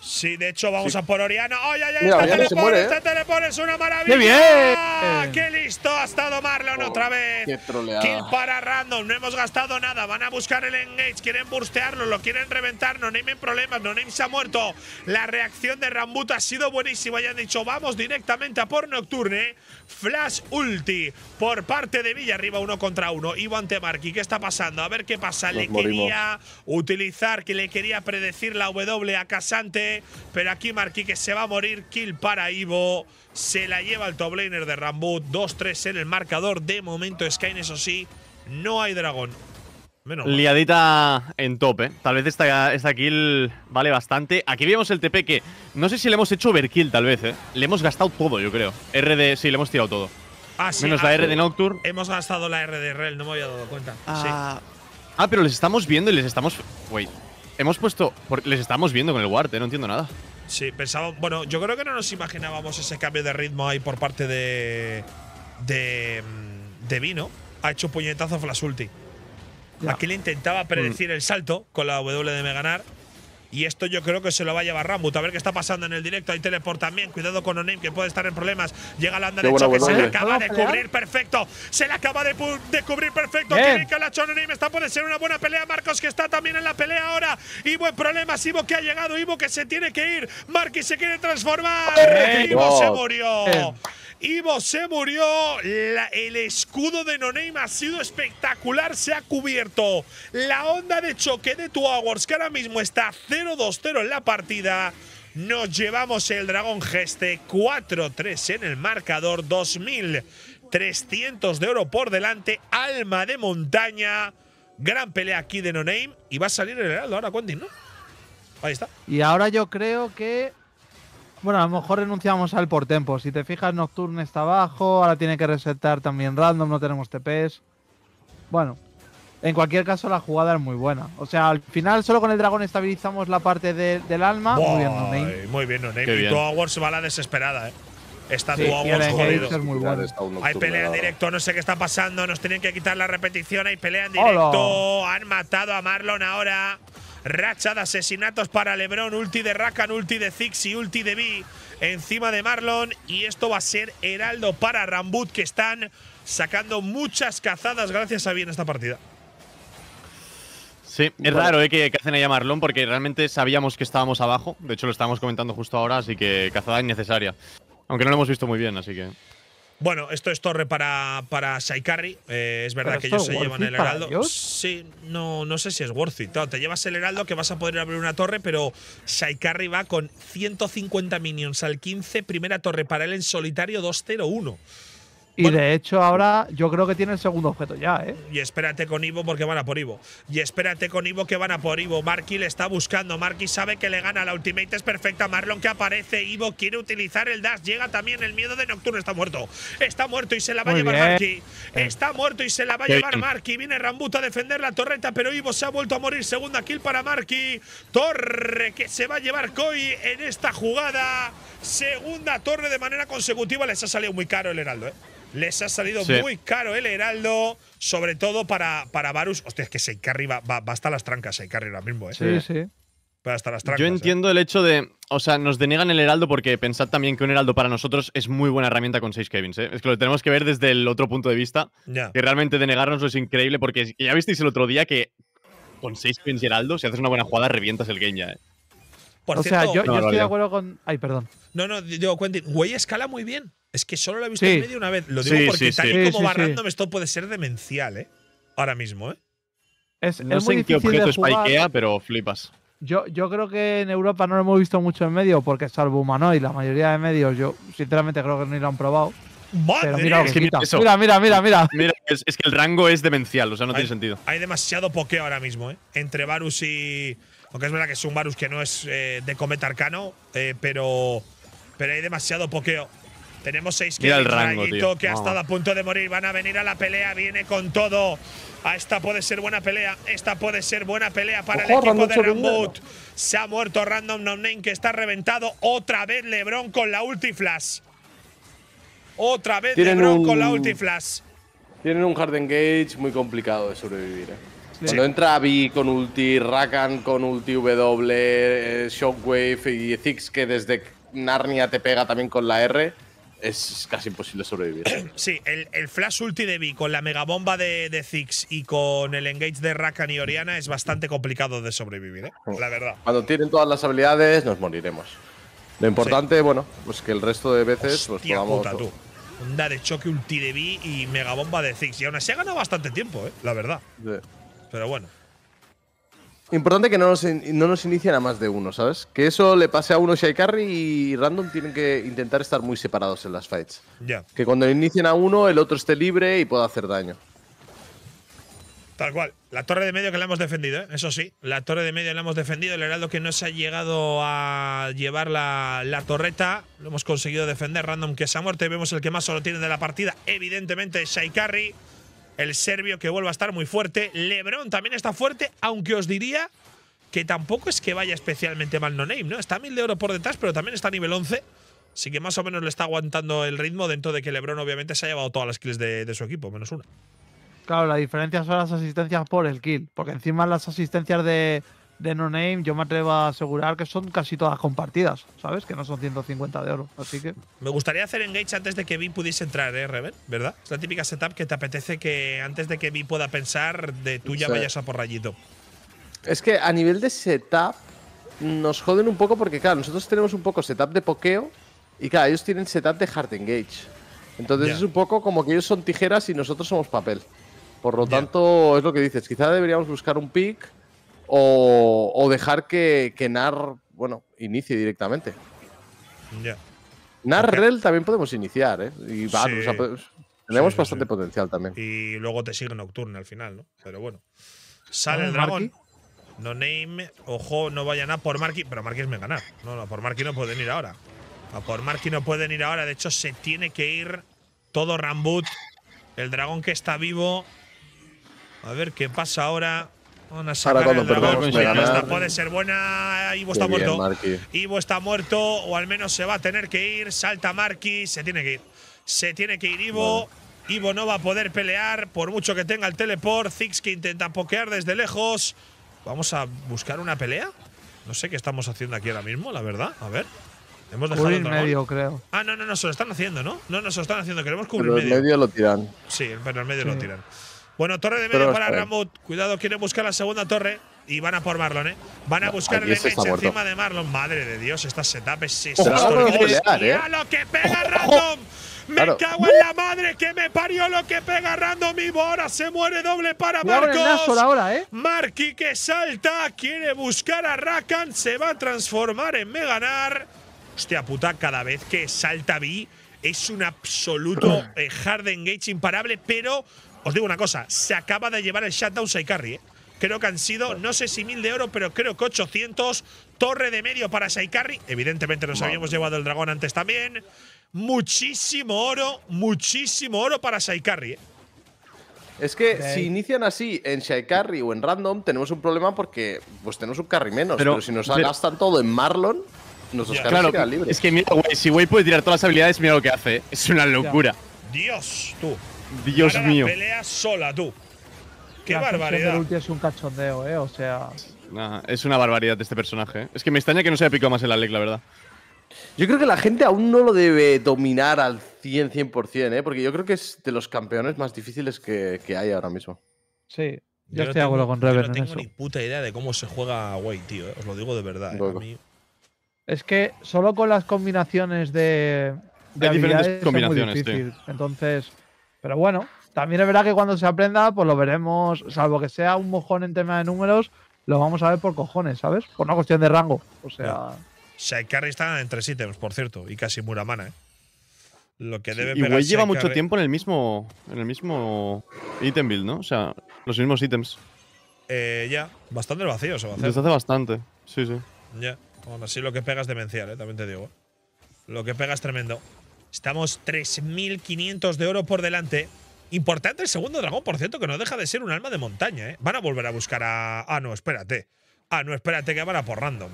Sí, de hecho vamos a por Oriana. ¡Oye, ay, ay! este, teleport, este ¿eh? es una maravilla. ¡Qué bien! ¡Qué listo! Ha estado Marlon oh, otra vez. ¡Qué troleada! Kill para Random. No hemos gastado nada. Van a buscar el engage. Quieren burstearlo. Lo quieren reventar. No hay problemas. No ni se ha muerto. La reacción de Rambut ha sido buenísima. Ya han dicho, vamos directamente a por Nocturne. Flash ulti por parte de Villa. Arriba uno contra uno. Ivo Antemarqui. ¿qué está pasando? A ver qué pasa. le quería utilizar, que le quería predecir la W a Casante pero aquí que se va a morir. Kill para Ivo. Se la lleva el top laner de Rambut. 2-3 en el marcador. De momento, Skyne, eso sí, no hay dragón. Liadita en top, eh. Tal vez esta, esta, kill vale bastante. Aquí vemos el TP que no sé si le hemos hecho overkill, tal vez, eh. Le hemos gastado todo, yo creo. RD, sí, le hemos tirado todo. Ah, sí, Menos ah, la R de Nocturne. Hemos gastado la R de Rel, no me había dado cuenta. Ah, ah, pero les estamos viendo y les estamos. Wait hemos puesto. Les estamos viendo con el Ward, ¿eh? no entiendo nada. Sí, pensaba. Bueno, yo creo que no nos imaginábamos ese cambio de ritmo ahí por parte de. de. Mm, de Vino. Ha hecho puñetazo Flash Ulti. Aquí le intentaba predecir mm. el salto con la W de Meganar y esto yo creo que se lo va a llevar Rambut. A ver qué está pasando en el directo. Hay teleport también. Cuidado con Onim, que puede estar en problemas. Llega anda de que Se le acaba de cubrir perfecto. Se le acaba de, cubrir perfecto. Bien. que la Onim. Esta puede ser una buena pelea. Marcos, que está también en la pelea ahora. Ivo, en problemas. Ivo que ha llegado. Ivo que se tiene que ir. Marquis se quiere transformar. Ivo se murió. Ivo se murió. el escudo de Noname ha sido espectacular. Se ha cubierto la onda de choque de Two que ahora mismo está 0-2-0 en la partida. Nos llevamos el Dragón Geste 4-3 en el marcador. 2.300 de oro por delante. Alma de montaña. Gran pelea aquí de Noname. Y va a salir el Heraldo ahora, Quentin, ¿no? Ahí está. Y ahora yo creo que bueno, a lo mejor renunciamos al por tempo. Si te fijas, Nocturne está abajo, ahora tiene que resetar también random, no tenemos TPs. Bueno, en cualquier caso la jugada es muy buena. O sea, al final solo con el dragón estabilizamos la parte del alma. muy bien, Muy bien, no Y va a la desesperada, eh. Está sí, tu Hay pelea en directo, no sé qué está pasando. Nos tienen que quitar la repetición. Hay pelea en directo. Han matado a Marlon ahora. Racha de asesinatos para Lebron. Ulti de Rakan, ulti de y ulti de B. Encima de Marlon. Y esto va a ser heraldo para Rambut, que están sacando muchas cazadas gracias a bien esta partida. Sí, es raro eh, que hacen a Marlon porque realmente sabíamos que estábamos abajo. De hecho, lo estábamos comentando justo ahora, así que cazada innecesaria. Aunque no lo hemos visto muy bien, así que. Bueno, esto es torre para, para Saikari. Eh, es verdad que ellos se llevan el heraldo. Sí, no, no sé si es worth it. te llevas el heraldo que vas a poder abrir una torre, pero Saikari va con 150 minions al 15, primera torre para él en solitario 2-0-1. Y de hecho, ahora yo creo que tiene el segundo objeto ya, ¿eh? Y espérate con Ivo porque van a por Ivo. Y espérate con Ivo que van a por Ivo. Marky le está buscando. Marky sabe que le gana. La ultimate es perfecta. Marlon que aparece. Ivo quiere utilizar el dash. Llega también el miedo de Nocturno. Está muerto. Está muerto y se la va a llevar Marky. Eh. Está muerto y se la va a llevar Marky. Viene Rambuto a defender la torreta, pero Ivo se ha vuelto a morir. Segunda kill para Marky. Torre que se va a llevar Koi en esta jugada. Segunda torre de manera consecutiva. Les ha salido muy caro el Heraldo, ¿eh? les ha salido muy caro el Heraldo, sobre todo para, para Varus. Hostia, es que Seikari va, va, va hasta las trancas, Seikari ahora mismo, ¿eh? Sí, sí. Va hasta las trancas. Yo ¿eh? entiendo el hecho de. O sea, nos denegan el Heraldo porque pensad también que un Heraldo para nosotros es muy buena herramienta con 6 Kevins, ¿eh? Es que lo tenemos que ver desde el otro punto de vista. Que realmente denegarnos es increíble porque ya visteis el otro día que con 6 Kevins y Heraldo, si haces una buena jugada, revientas el game ya, ¿eh? o sea, yo, estoy de acuerdo con. Ay, perdón. No, no, digo, Quentin, güey escala muy bien. Es que solo lo he visto en medio una vez. Lo digo sí, porque sí, tal como va random, esto puede ser demencial, ¿eh? Ahora mismo, ¿eh? Es, no sé en qué objeto spikea, pero flipas. Yo, yo creo que en Europa no lo hemos visto mucho en medio, porque salvo Humanoid, la mayoría de medios, yo sinceramente creo que no lo han probado. Pero mira, mira, mira, mira, mira, mira, Es, que el rango es demencial, o sea, no tiene sentido. Hay demasiado pokeo ahora mismo, ¿eh? Entre Varus y, aunque es verdad que es un Varus que no es eh, de cometa arcano, eh, pero, pero hay demasiado pokeo. Tenemos 6 kills. el rango, que ha estado a punto de morir. Van a venir a la pelea. Viene con todo. A esta puede ser buena pelea. Esta puede ser buena pelea para el equipo de Rambut. Se ha muerto Random No Name, que está reventado. Otra vez LeBron con la ulti flash. Otra vez LeBron con la ulti flash. Tienen un hard engage muy complicado de sobrevivir. Eh. Cuando entra Vi con ulti, Rakan con ulti W, eh, Shockwave y Zix que desde Narnia te pega también con la R, es casi imposible sobrevivir. Sí, el, flash ulti de Vi con la megabomba de, de Zix y con el engage de Rakan y Oriana es bastante complicado de sobrevivir, ¿eh? la verdad. Cuando tienen todas las habilidades nos moriremos. Lo importante, bueno, pues que el resto de veces pues, Puta, tú. Onda de choque ulti de y megabomba de Zix. Y aún así ha ganado bastante tiempo, ¿eh? la verdad. Pero bueno. Importante que no nos, no inicien a más de uno, ¿sabes? Que eso le pase a uno si y random tienen que intentar estar muy separados en las fights. Ya. Que cuando le inicien a uno, el otro esté libre y pueda hacer daño. Tal cual. La torre de medio que la hemos defendido, ¿eh? eso sí. La torre de medio la hemos defendido. El heraldo que no se ha llegado a llevar la, torreta. Lo hemos conseguido defender. Random que se ha muerto. Vemos el que más solo tiene de la partida. Evidentemente, Shaikari el serbio que vuelve a estar muy fuerte. Lebron también está fuerte, aunque os diría que tampoco es que vaya especialmente mal no name, ¿no? Está mil de oro por detrás, pero también está a nivel 11. Así que más o menos le está aguantando el ritmo dentro de que Lebron obviamente se ha llevado todas las kills de, de su equipo, menos una. Claro, la diferencia son las asistencias por el kill, porque encima las asistencias de, de No Name, yo me atrevo a asegurar que son casi todas compartidas, ¿sabes? Que no son 150 de oro, así que… Me gustaría hacer engage antes de que Vi pudiese entrar, ¿eh, Reven? ¿Verdad? Es la típica setup que te apetece que antes de que Vi pueda pensar, de tú ya vayas a por rayito. Es que a nivel de setup nos joden un poco porque, claro, nosotros tenemos un poco setup de pokeo y, claro, ellos tienen setup de hard engage. Entonces es un poco como que ellos son tijeras y nosotros somos papel. Por lo tanto, es lo que dices. Quizá deberíamos buscar un pick o, dejar que, que, NAR, bueno, inicie directamente. Ya. NARREL también podemos iniciar, ¿eh? Y vamos pues, tenemos bastante potencial también. Y luego te sigue Nocturne al final, ¿no? Pero bueno. Sale el ah, dragón. No name, ojo, no vayan a por Marky, pero Marky es me ganar. No, por Marky no pueden ir ahora. A por Marky no pueden ir ahora, de hecho se tiene que ir todo Rambut, el dragón que está vivo. A ver qué pasa ahora cuando perdamos puede ser buena. Ivo está muerto. Ivo está muerto o al menos se va a tener que ir. Salta Marquis, Se tiene que ir. Se tiene que ir Ivo. Ivo no va a poder pelear por mucho que tenga el teleport. Zix que intenta pokear desde lejos. Vamos a buscar una pelea. No sé qué estamos haciendo aquí ahora mismo, la verdad. A ver. Hemos dejado cubrir medio, creo. Ah, no, no, no, se lo están haciendo, ¿no? No, no, se lo están haciendo. Queremos cubrir pero El medio lo tiran. Sí, pero el medio lo tiran. Bueno, torre de medio para eh, Ramut. Cuidado, quiere buscar la segunda torre. Y van a por Marlon, ¿eh? Van a buscar el encima de Marlon. Madre de Dios, estas setups. es eh. lo que pega Random! ¡Me cago en la madre que me parió lo que pega Random y Ahora se muere doble para Marcos. Eh. Marqui que salta, quiere buscar a Rakan, se va a transformar en Meganar. Hostia puta, cada vez que salta Vi es un absoluto Harden hard engage imparable, pero os digo una cosa, se acaba de llevar el shutdown Saikari, ¿eh? Creo que han sido, no sé si mil de oro, pero creo que 800. Torre de medio para Saikari. Evidentemente nos habíamos llevado el dragón antes también. Muchísimo oro, muchísimo oro para Saikari. ¿eh? Es que si inician así en Carry o en Random, tenemos un problema porque pues tenemos un carry menos. Pero, si nos gastan todo en Marlon, nos yeah. Es que si Way puede tirar todas las habilidades, mira lo que hace. Es una locura. Dios, tú. Dios mío. Pelea sola tú. Qué barbaridad! barbaridad. De es un cachondeo, eh. O sea. es una barbaridad este personaje. Eh. Es que me extraña que no se haya picado más en la ley, la verdad. Yo creo que la gente aún no lo debe dominar al 100%, 100% ¿eh? porque yo creo que es de los campeones más difíciles que, que hay ahora mismo. Sí, yo, estoy estoy acuerdo con Reven. no tengo ni puta idea de cómo se juega Way, tío. Eh. Os lo digo de verdad. Eh. Es que solo con las combinaciones de. de diferentes combinaciones, es muy difícil. Entonces, pero bueno, también es verdad que cuando se aprenda, pues lo veremos, salvo que sea un mojón en tema de números, lo vamos a ver por cojones, ¿sabes? Por una cuestión de rango. O sea. Saikari está entre ítems, por cierto, y casi Muramana, ¿eh? Lo que debe sí, Igual lleva mucho tiempo en el mismo. En el mismo item build, ¿no? O sea, los mismos ítems. Eh, ya, bastante vacío se va a hacer. Se hace bastante, sí, sí. Ya, así lo que pega es demencial, ¿eh? también te digo. Lo que pega es tremendo. Estamos 3.500 de oro por delante. Importante el segundo dragón, por cierto, que no deja de ser un alma de montaña, ¿eh? Van a volver a buscar a... Ah, no, espérate. Ah, no, espérate, que van a por random.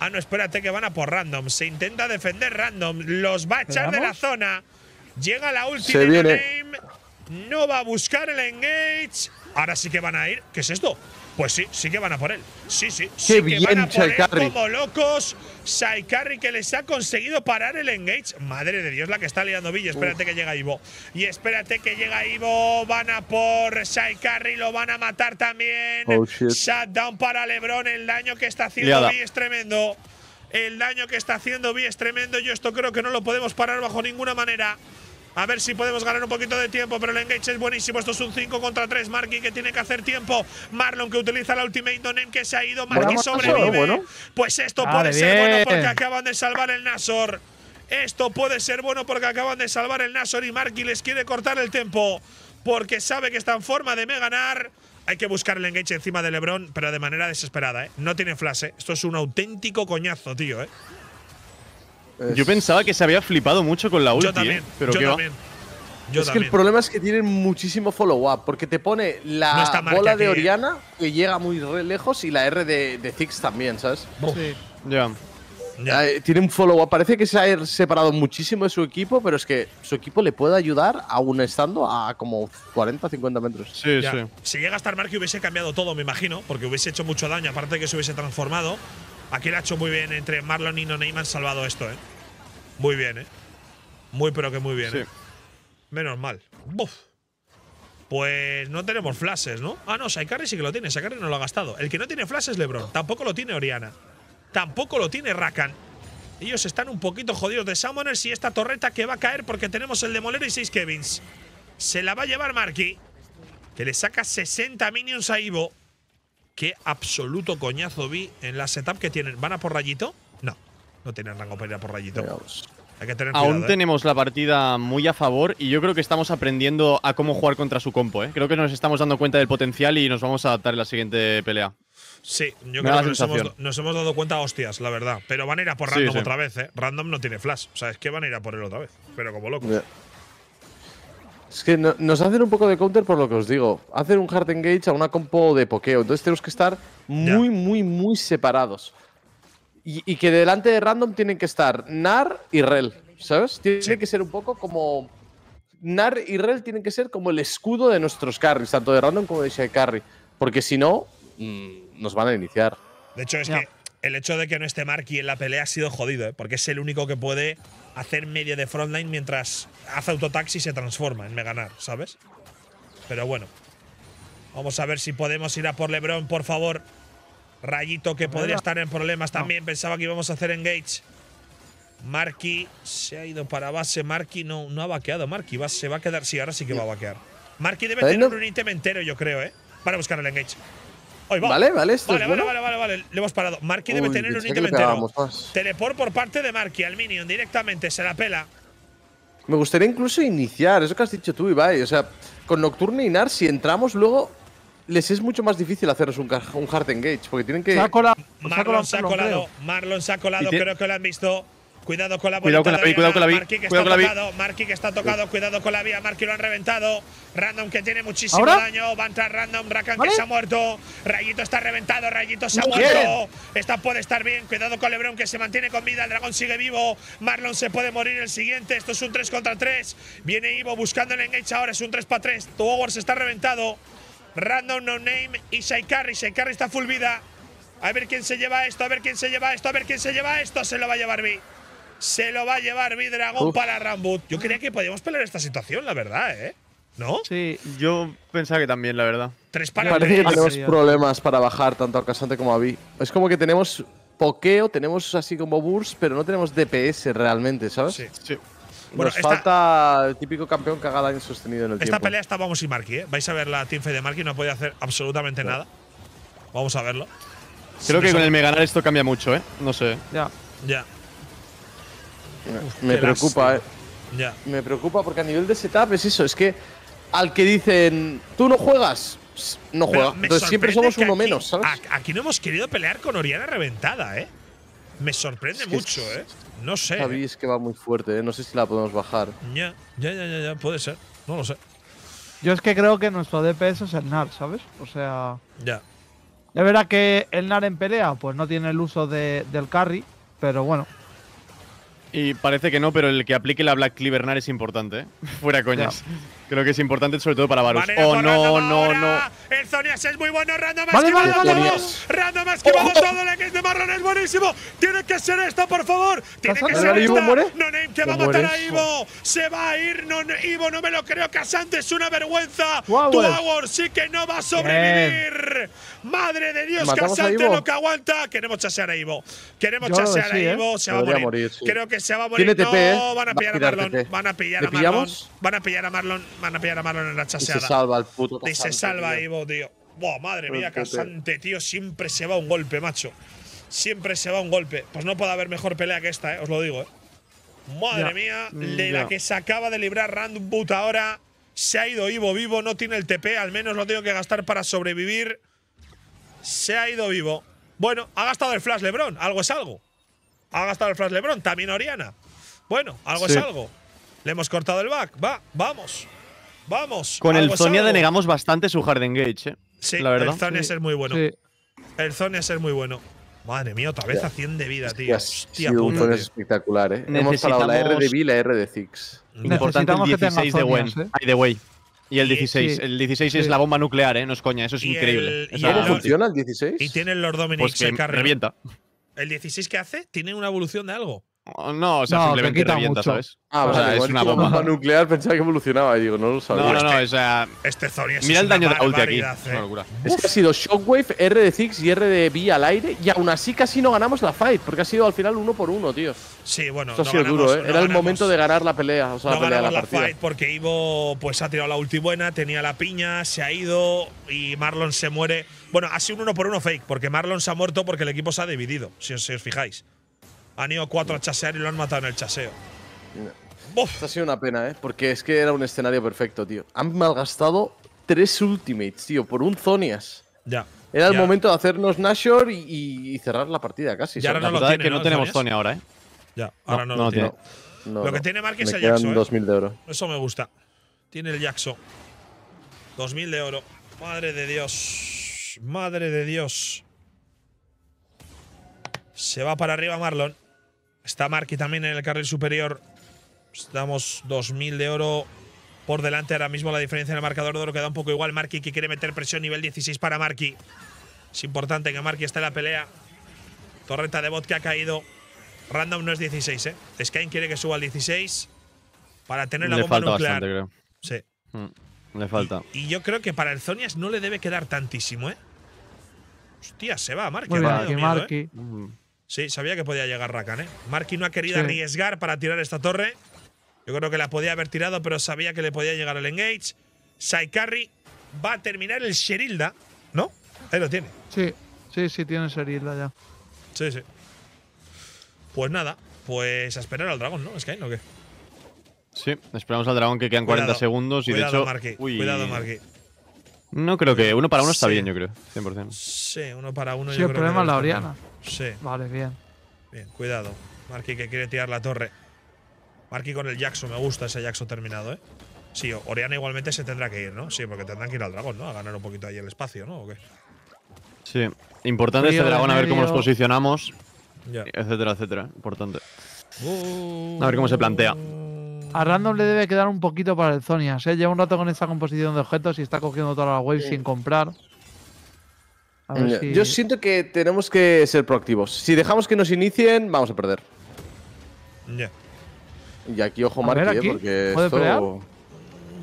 Ah, no, espérate, que van a por random. Se intenta defender random. Los va de la zona. Llega la última. game. No va a buscar el engage. Ahora sí que van a ir. ¿Qué es esto? Pues sí, sí que van a por él. Sí, sí. Qué sí que van a por él como locos. Shaikari, que les ha conseguido parar el engage. Madre de Dios, la que está liando Villa. Espérate que llega Ivo. Y espérate que llega Ivo. Van a por Shaikari. Lo van a matar también. Oh, Shutdown para Lebron. El daño que está haciendo Villa es tremendo. El daño que está haciendo Vi es tremendo. Yo esto creo que no lo podemos parar bajo ninguna manera. A ver si podemos ganar un poquito de tiempo, pero el engage es buenísimo. Esto es un 5 contra 3. Marky que tiene que hacer tiempo. Marlon que utiliza la ultimate Donem que se ha ido. Marky sobrevive. Pues esto ah, puede ser bueno porque acaban de salvar el Nasor. Esto puede ser bueno porque acaban de salvar el Nasor y Marky les quiere cortar el tiempo porque sabe que está en forma de me ganar. Hay que buscar el engage encima de LeBron, pero de manera desesperada, ¿eh? No tiene flash, ¿eh? Esto es un auténtico coñazo, tío, ¿eh? Yo pensaba que se había flipado mucho con la ulti, yo ¿eh? también, pero yo es que el problema es que tiene muchísimo follow-up, porque te pone la bola de ¿eh? Oriana, que llega muy lejos, y la R de, de también, ¿sabes? Sí. Ya. Eh, tiene un follow-up. Parece que se ha er-, separado muchísimo de su equipo, pero es que su equipo le puede ayudar, aún estando a como 40, 50 metros. Sí, sí. Si llega a estar que hubiese cambiado todo, me imagino, porque hubiese hecho mucho daño, aparte de que se hubiese transformado. Aquí la ha hecho muy bien entre Marlon y No Neyman salvado esto, ¿eh? Muy bien, ¿eh? Muy pero que muy bien, ¿eh? Menos mal. Pues no tenemos flashes, ¿no? Ah, no, Saikari sí que lo tiene. Saikari no lo ha gastado. El que no tiene flashes es Lebron. Tampoco lo tiene Oriana. Tampoco lo tiene Rakan. Ellos están un poquito jodidos de Summoners y esta torreta que va a caer porque tenemos el Demolero y seis Kevins. Se la va a llevar Marky, que le saca 60 minions a Ivo. Qué absoluto coñazo vi en la setup que tienen. ¿Van a por rayito? No, no tienen rango para ir a por rayito. Hay que tener Aún cuidado, Aún ¿eh? tenemos la partida muy a favor y yo creo que estamos aprendiendo a cómo jugar contra su compo. ¿eh? Creo que nos estamos dando cuenta del potencial y nos vamos a adaptar en la siguiente pelea. Sí, yo creo que nos hemos, dado cuenta hostias, la verdad. Pero van a ir a por random otra vez, ¿eh? Random no tiene flash. O sea, es que van a ir a por él otra vez. Pero como locos. Es que nos hacen un poco de counter por lo que os digo. Hacen un hard engage a una compo de pokeo. Entonces tenemos que estar muy, muy, muy separados. Y, que delante de random tienen que estar Nar y Rel. ¿Sabes? Tiene que ser un poco como. Nar y Rel tienen que ser como el escudo de nuestros carries, tanto de random como de Shy Carry. Porque si no, mm, nos van a iniciar. De hecho, es que el hecho de que no esté Marky en la pelea ha sido jodido, ¿eh? porque es el único que puede hacer medio de frontline mientras hace autotaxi se transforma en Meganar, ¿sabes? Pero bueno. Vamos a ver si podemos ir a por LeBron, por favor. Rayito, que podría estar en problemas también. Pensaba que íbamos a hacer engage. Marky se ha ido para base. Marky no, no ha vaqueado. Marky va, se va a quedar. Sí, ahora sí que va a vaquear. Marky debe tener un ítem entero, yo creo, ¿eh? Para buscar el engage. Vale, vale, esto vale, vale, vale, vale, vale, le hemos parado. Marky debe tener un ítem entero. Teleport por parte de Marky al minion directamente, se la pela. Me gustaría incluso iniciar, eso que has dicho tú, Ibai. O sea, con Nocturne y Nar, si entramos luego, les es mucho más difícil hacernos un, un hard engage, porque tienen que. Marlon se ha colado, Marlon se ha colado, creo que lo han visto. Cuidado con la vía. Cuidado con la, cuidado con la que, está tocado, que está tocado. Cuidado con la vía. Marky lo han reventado. Random que tiene muchísimo daño. Van tras Random. Rakan que se ha muerto. Rayito está reventado. Rayito se ha muerto. Esta puede estar bien. Cuidado con Lebron que se mantiene con vida. El dragón sigue vivo. Marlon se puede morir el siguiente. Esto es un 3 contra 3. Viene Ivo buscando el engage ahora. Es un 3 para 3. Tu Hogwarts está reventado. Random No Name y Shaikari. está full vida. A ver quién se lleva esto, a ver quién se lleva esto, a ver quién se lleva esto. Se lo va a llevar B se lo va a llevar Bidragón para Rambut. Yo creía que podíamos pelear esta situación, la verdad, ¿eh? ¿No? Sí, yo pensaba que también, la verdad. Tres para Parece que tenemos problemas para bajar tanto al Casante como a Vi. Es como que tenemos pokeo, tenemos así como burst, pero no tenemos DPS realmente, ¿sabes? Sí, sí. Nos falta el típico campeón que la sostenido en el tiempo. Esta pelea está vamos y Marky, ¿eh? Vais a ver la teamfight de Marky, no puede hacer absolutamente nada. Vamos a verlo. Creo que con el Meganar esto cambia mucho, ¿eh? No sé. Ya. Ya. Me, preocupa, eh. Ya. Me preocupa porque a nivel de setup es eso, es que al que dicen, tú no juegas, no juegas Entonces siempre somos uno menos, ¿sabes? Aquí no hemos querido pelear con Oriana reventada, ¿eh? Me sorprende mucho, ¿eh? No sé. Sabéis ¿eh? que va muy fuerte, ¿eh? No sé si la podemos bajar. Ya, ya, ya, ya, puede ser. No lo sé. Yo es que creo que nuestro DPS es el NAR, ¿sabes? O sea. Ya. Es verdad que el NAR en pelea, pues no tiene el uso del carry, pero bueno, y parece que no, pero el que aplique la Black Cleaver es importante, ¿eh? Fuera coñas. Creo que es importante sobre todo para Varus. oh, no, no, no. El Zonias es muy bueno. Random vale, esquivado. Vale, Random ha esquivado oh, todo. Oh. La que es de Marrón es buenísimo. Tiene que ser esta, por favor. Tiene que ser esta. No Name que pues va a matar a Ivo. Se va a ir no, Ivo. No me lo creo. Casante es una vergüenza. Wow, tu sí que no va a sobrevivir. Madre de Dios, Casante lo que aguanta. Queremos chasear a Ivo. Queremos chasear a ¿eh? Ivo. Se va a morir. Creo que se va a morir. no, van a pillar a, Marlon. Van a pillar a Marlon. Van a pillar a Marlon. en la chaseada. se salva el puto. salva Ivo, tío. madre mía, Casante, tío. Siempre se va un golpe, macho. Siempre se va un golpe. Pues no puede haber mejor pelea que esta, eh, Os lo digo, eh. Madre mía, de la que se acaba de librar Boot ahora. Se ha ido Ivo vivo, no tiene el TP, al menos lo tengo que gastar para sobrevivir. Se ha ido vivo. Bueno, ha gastado el flash Lebron, algo es algo ha gastado el Flash Lebron, también Oriana. Bueno, algo es algo. Le hemos cortado el back. Va, vamos. Vamos. Con el Sonya denegamos bastante su Harden Engage, ¿eh? Sí, la verdad. el Zonia es es muy bueno. El Zonia es muy bueno. Madre mía, otra vez a 100 de vida, tío. tío. Es espectacular, ¿eh? Hemos salado la R de B y la R de Zix. Importante el 16 de Gwen, by the Way. Y el 16. El 16 es la bomba nuclear, ¿eh? No es coña, eso es increíble. ¿Cómo funciona el 16? Y tienen los Dominics pues que revienta. El 16 que hace tiene una evolución de algo. Oh, no, o sea, simplemente revienta, ¿sabes? Ah, o sea, es una bomba. nuclear pensaba que evolucionaba y digo, no lo sabía. No, no, no, este o sea. Este Mira el daño de ulti aquí. Eh. ha sido Shockwave, R de Ziggs y R de v al aire y aún así casi no ganamos la fight porque ha sido al final uno por uno, tío. Sí, bueno, no ha sido ganamos, duro, ¿eh? Era el momento de ganar la pelea, o sea, no la pelea la, fight porque Ivo pues ha tirado la ulti buena, tenía la piña, se ha ido y Marlon se muere. Bueno, ha sido un uno por uno fake porque Marlon se ha muerto porque el equipo se ha dividido, si os fijáis han ido cuatro a chasear y lo han matado en el chaseo. Esto ha sido una pena, ¿eh? Porque es que era un escenario perfecto, tío. Han malgastado tres ultimates, tío, por un Zonias. Ya. Era el momento de hacernos Nashor y, cerrar la partida casi. Ya ahora no lo tiene, que no, tenemos Zonias ahora, ¿eh? Ya, ahora no, lo tiene. lo que tiene Mark es el Jackson. de ¿eh? Eso me gusta. Tiene el Jackson. 2000 de oro. Madre de Dios. Madre de Dios. Se va para arriba Marlon. Está Marky también en el carril superior. Estamos 2.000 de oro por delante. Ahora mismo la diferencia en el marcador de oro queda un poco igual. Marky que quiere meter presión nivel 16 para Marky. Es importante que Marky esté en la pelea. Torreta de bot que ha caído. Random no es 16, ¿eh? Skyne quiere que suba al 16 para tener la bomba falta nuclear. Bastante, creo. Sí. Mm, le falta. Y, yo creo que para el Zonias no le debe quedar tantísimo, ¿eh? Hostia, se va, Marky. Muy bien, Sí, sabía que podía llegar Rakan, ¿eh? Marky no ha querido arriesgar para tirar esta torre. Yo creo que la podía haber tirado, pero sabía que le podía llegar el engage. Saikari va a terminar el Sherilda, ¿no? Ahí lo tiene. Sí, sí, sí, tiene Sherilda ya. Sí, sí. Pues nada, pues a esperar al dragón, ¿no? Es que ¿no? ¿Qué? Sí, esperamos al dragón que quedan 40 segundos y cuidado, de hecho… uy, cuidado, Marky. No creo que… Uno para uno está bien, yo creo. 100%. Sí, uno para uno… Sí, el problema es la Oriana. Sí. Vale, bien. Bien, cuidado. Marky que quiere tirar la torre. Marky con el Jaxo, me gusta ese Jaxo terminado, ¿eh? Sí, Oriana igualmente se tendrá que ir, ¿no? Sí, porque tendrán que ir al dragón, ¿no? A ganar un poquito ahí el espacio, ¿no? qué? Sí. Importante este dragón, a ver cómo nos posicionamos. Ya. Etcétera, etcétera. Importante. Uh. a ver cómo se plantea. A Random le debe quedar un poquito para el Zonias, ¿eh? Lleva un rato con esta composición de objetos y está cogiendo toda la wave sin comprar. Yo siento que tenemos que ser proactivos. Si dejamos que nos inicien, vamos a perder. Ya. Y aquí ojo Marky, ¿eh? porque esto…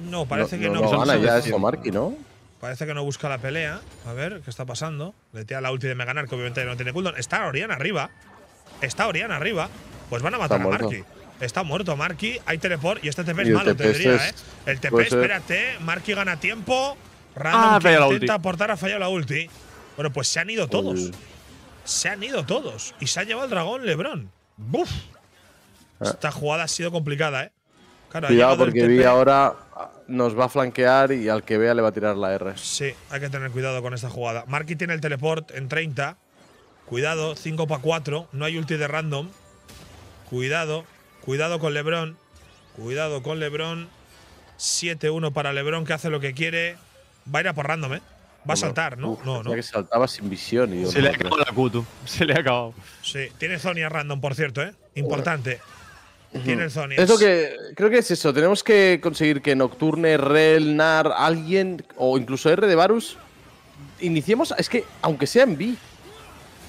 No, parece que no. busca la gana ya Marky, ¿no? Parece que no busca la pelea. A ver, ¿qué está pasando? Le tira la ulti de Meganar, que obviamente no tiene cooldown. Está Oriana arriba. Está Oriana arriba. Pues van a matar a Marky. Está muerto Marky, hay teleport y este TP es malo, te diría, este ¿eh? El TP, espérate, Marky gana tiempo. Random ah, que intenta aportar ha fallado la ulti. Bueno, pues se han ido todos. Se han ido todos. Y se ha llevado el dragón Lebron. ¡Buf! Ah. Esta jugada ha sido complicada, ¿eh? Cuidado porque vi ahora nos va a flanquear y al que vea le va a tirar la R. Sí, hay que tener cuidado con esta jugada. Marky tiene el teleport en 30. Cuidado, 5 para 4. No hay ulti de random. Cuidado, cuidado con Lebron. Cuidado con Lebron. 7-1 para Lebron que hace lo que quiere. Va a ir a por random, ¿eh? Va a saltar, ¿no? no no, no. que saltaba sin visión. Y se le ha acabado la Kutu. Se le ha acabado. Sí, tiene Zonia random, por cierto, ¿eh? Importante. Tiene Zonia. que. Creo que es eso. Tenemos que conseguir que Nocturne, Rel, Nar, alguien, o incluso R de Varus, iniciemos. Es que, aunque sea en B.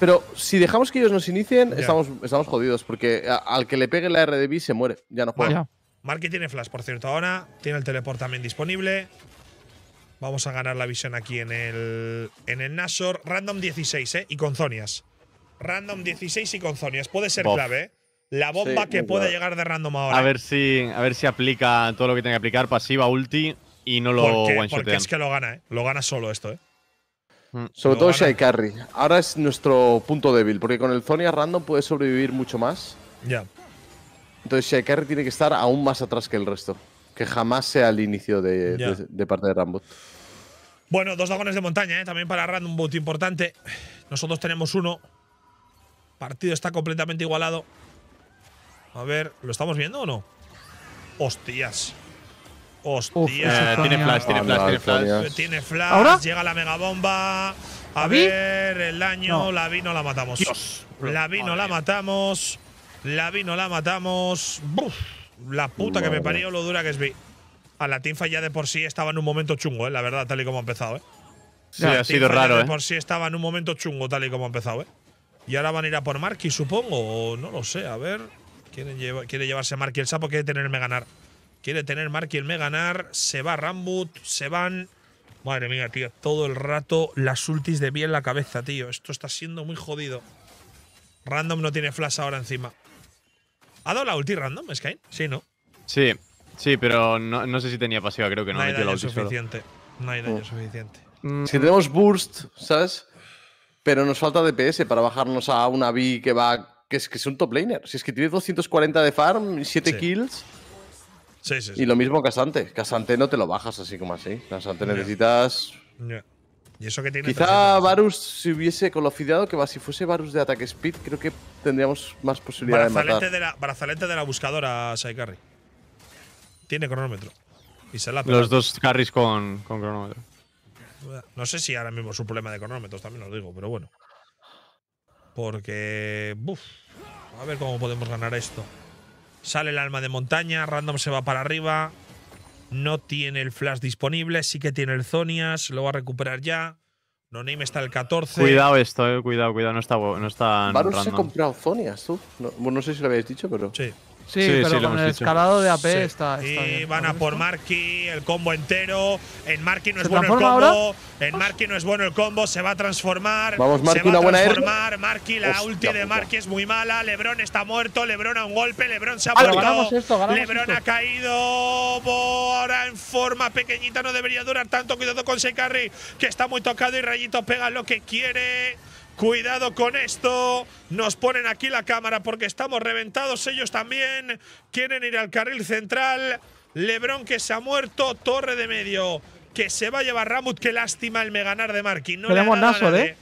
Pero si dejamos que ellos nos inicien, estamos, estamos jodidos, porque al que le pegue la R de B se muere. Ya no juega. Marky tiene flash, por cierto, ahora. Tiene el teleport también disponible. Vamos a ganar la visión aquí en el, en el Nashor. Random 16, ¿eh? Y con Zonias. Random 16 y con Zonias. Puede ser clave, ¿eh? La bomba que puede llegar de random ahora. A ver, si, a ver si aplica todo lo que tiene que aplicar. Pasiva, ulti y no lo porque, Porque es que lo gana, ¿eh? Lo gana solo esto, ¿eh? Mm, sobre todo si hay Ahora es nuestro punto débil, porque con el Zonia random puede sobrevivir mucho más. Ya. Entonces si tiene que estar aún más atrás que el resto que jamás sea el inicio de, parte de Rambo. Bueno, dos dragones de montaña, ¿eh? también para Boot importante. Nosotros tenemos uno. Partido está completamente igualado. A ver, ¿lo estamos viendo o no? Hostias. Hostias. tiene flash, tiene flash, tiene flash. Tiene flash, llega la megabomba. A ver, el daño, La la no la matamos. La vi, no la matamos. La vi, no la matamos. Buf. La puta que me parió lo dura que es vi. A la tinfa ya de por sí estaba en un momento chungo, eh, la verdad, tal y como ha empezado, eh. Sí, ha sido raro, de eh. por sí estaba en un momento chungo, tal y como ha empezado, eh. Y ahora van a ir a por Marky, supongo, o no lo sé, a ver. Quieren quiere llevarse Marky el sapo, quiere tenerme ganar. Quiere tener Marky el me ganar, se va Rambut, se van. Madre mía, tío, todo el rato las ultis de pie en la cabeza, tío. Esto está siendo muy jodido. Random no tiene flash ahora encima. ¿Ha dado la ulti random, Skyne? Sí, ¿no? Sí, sí, pero no, sé si tenía pasiva, creo que no. No hay suficiente. No hay daño mm. suficiente. Mm. Si tenemos burst, ¿sabes? Pero nos falta DPS para bajarnos a una B que va. Que es, que es un top laner. Si es que tiene 240 de farm y 7 kills. Sí, sí, Y lo mismo Casante. Casante no te lo bajas así como así. Casante necesitas eso que tiene Quizá Varus, si hubiese colofideado que va si fuese Varus de ataque speed, creo que tendríamos más posibilidad de matar. De la, de la buscadora, Saikarri. Tiene cronómetro. Y se la Los dos carries con, cronómetro. No sé si ahora mismo es un problema de cronómetros, también lo digo, pero bueno. Porque. Buf. a ver cómo podemos ganar esto. Sale el alma de montaña, random se va para arriba. No tiene el flash disponible, sí que tiene el Zonias, lo va a recuperar ya. No Name está el 14. Cuidado esto, eh, cuidado, cuidado, no está no está Varus se ha comprado Zonias, tú. No, no, sé si lo habéis dicho, pero. Sí. Sí, pero con el escalado de AP está, Y van a por Marky, el combo entero. En Marky no es bueno el combo. En Marky no es bueno el combo, se va a transformar. Vamos, una a transformar. Marky, la ulti de Marky es muy mala. Lebron está muerto, Lebron a un golpe, Lebron se ha muerto. Ah, Lebron ha caído. Ahora en forma pequeñita no debería durar tanto. Cuidado con carry que está muy tocado y Rayito pega lo que quiere. Cuidado con esto. Nos ponen aquí la cámara porque estamos reventados. Ellos también quieren ir al carril central. Lebron que se ha muerto. Torre de medio que se va a llevar Ramut. Qué lástima el meganar de Marky. No le ha dado ¿eh?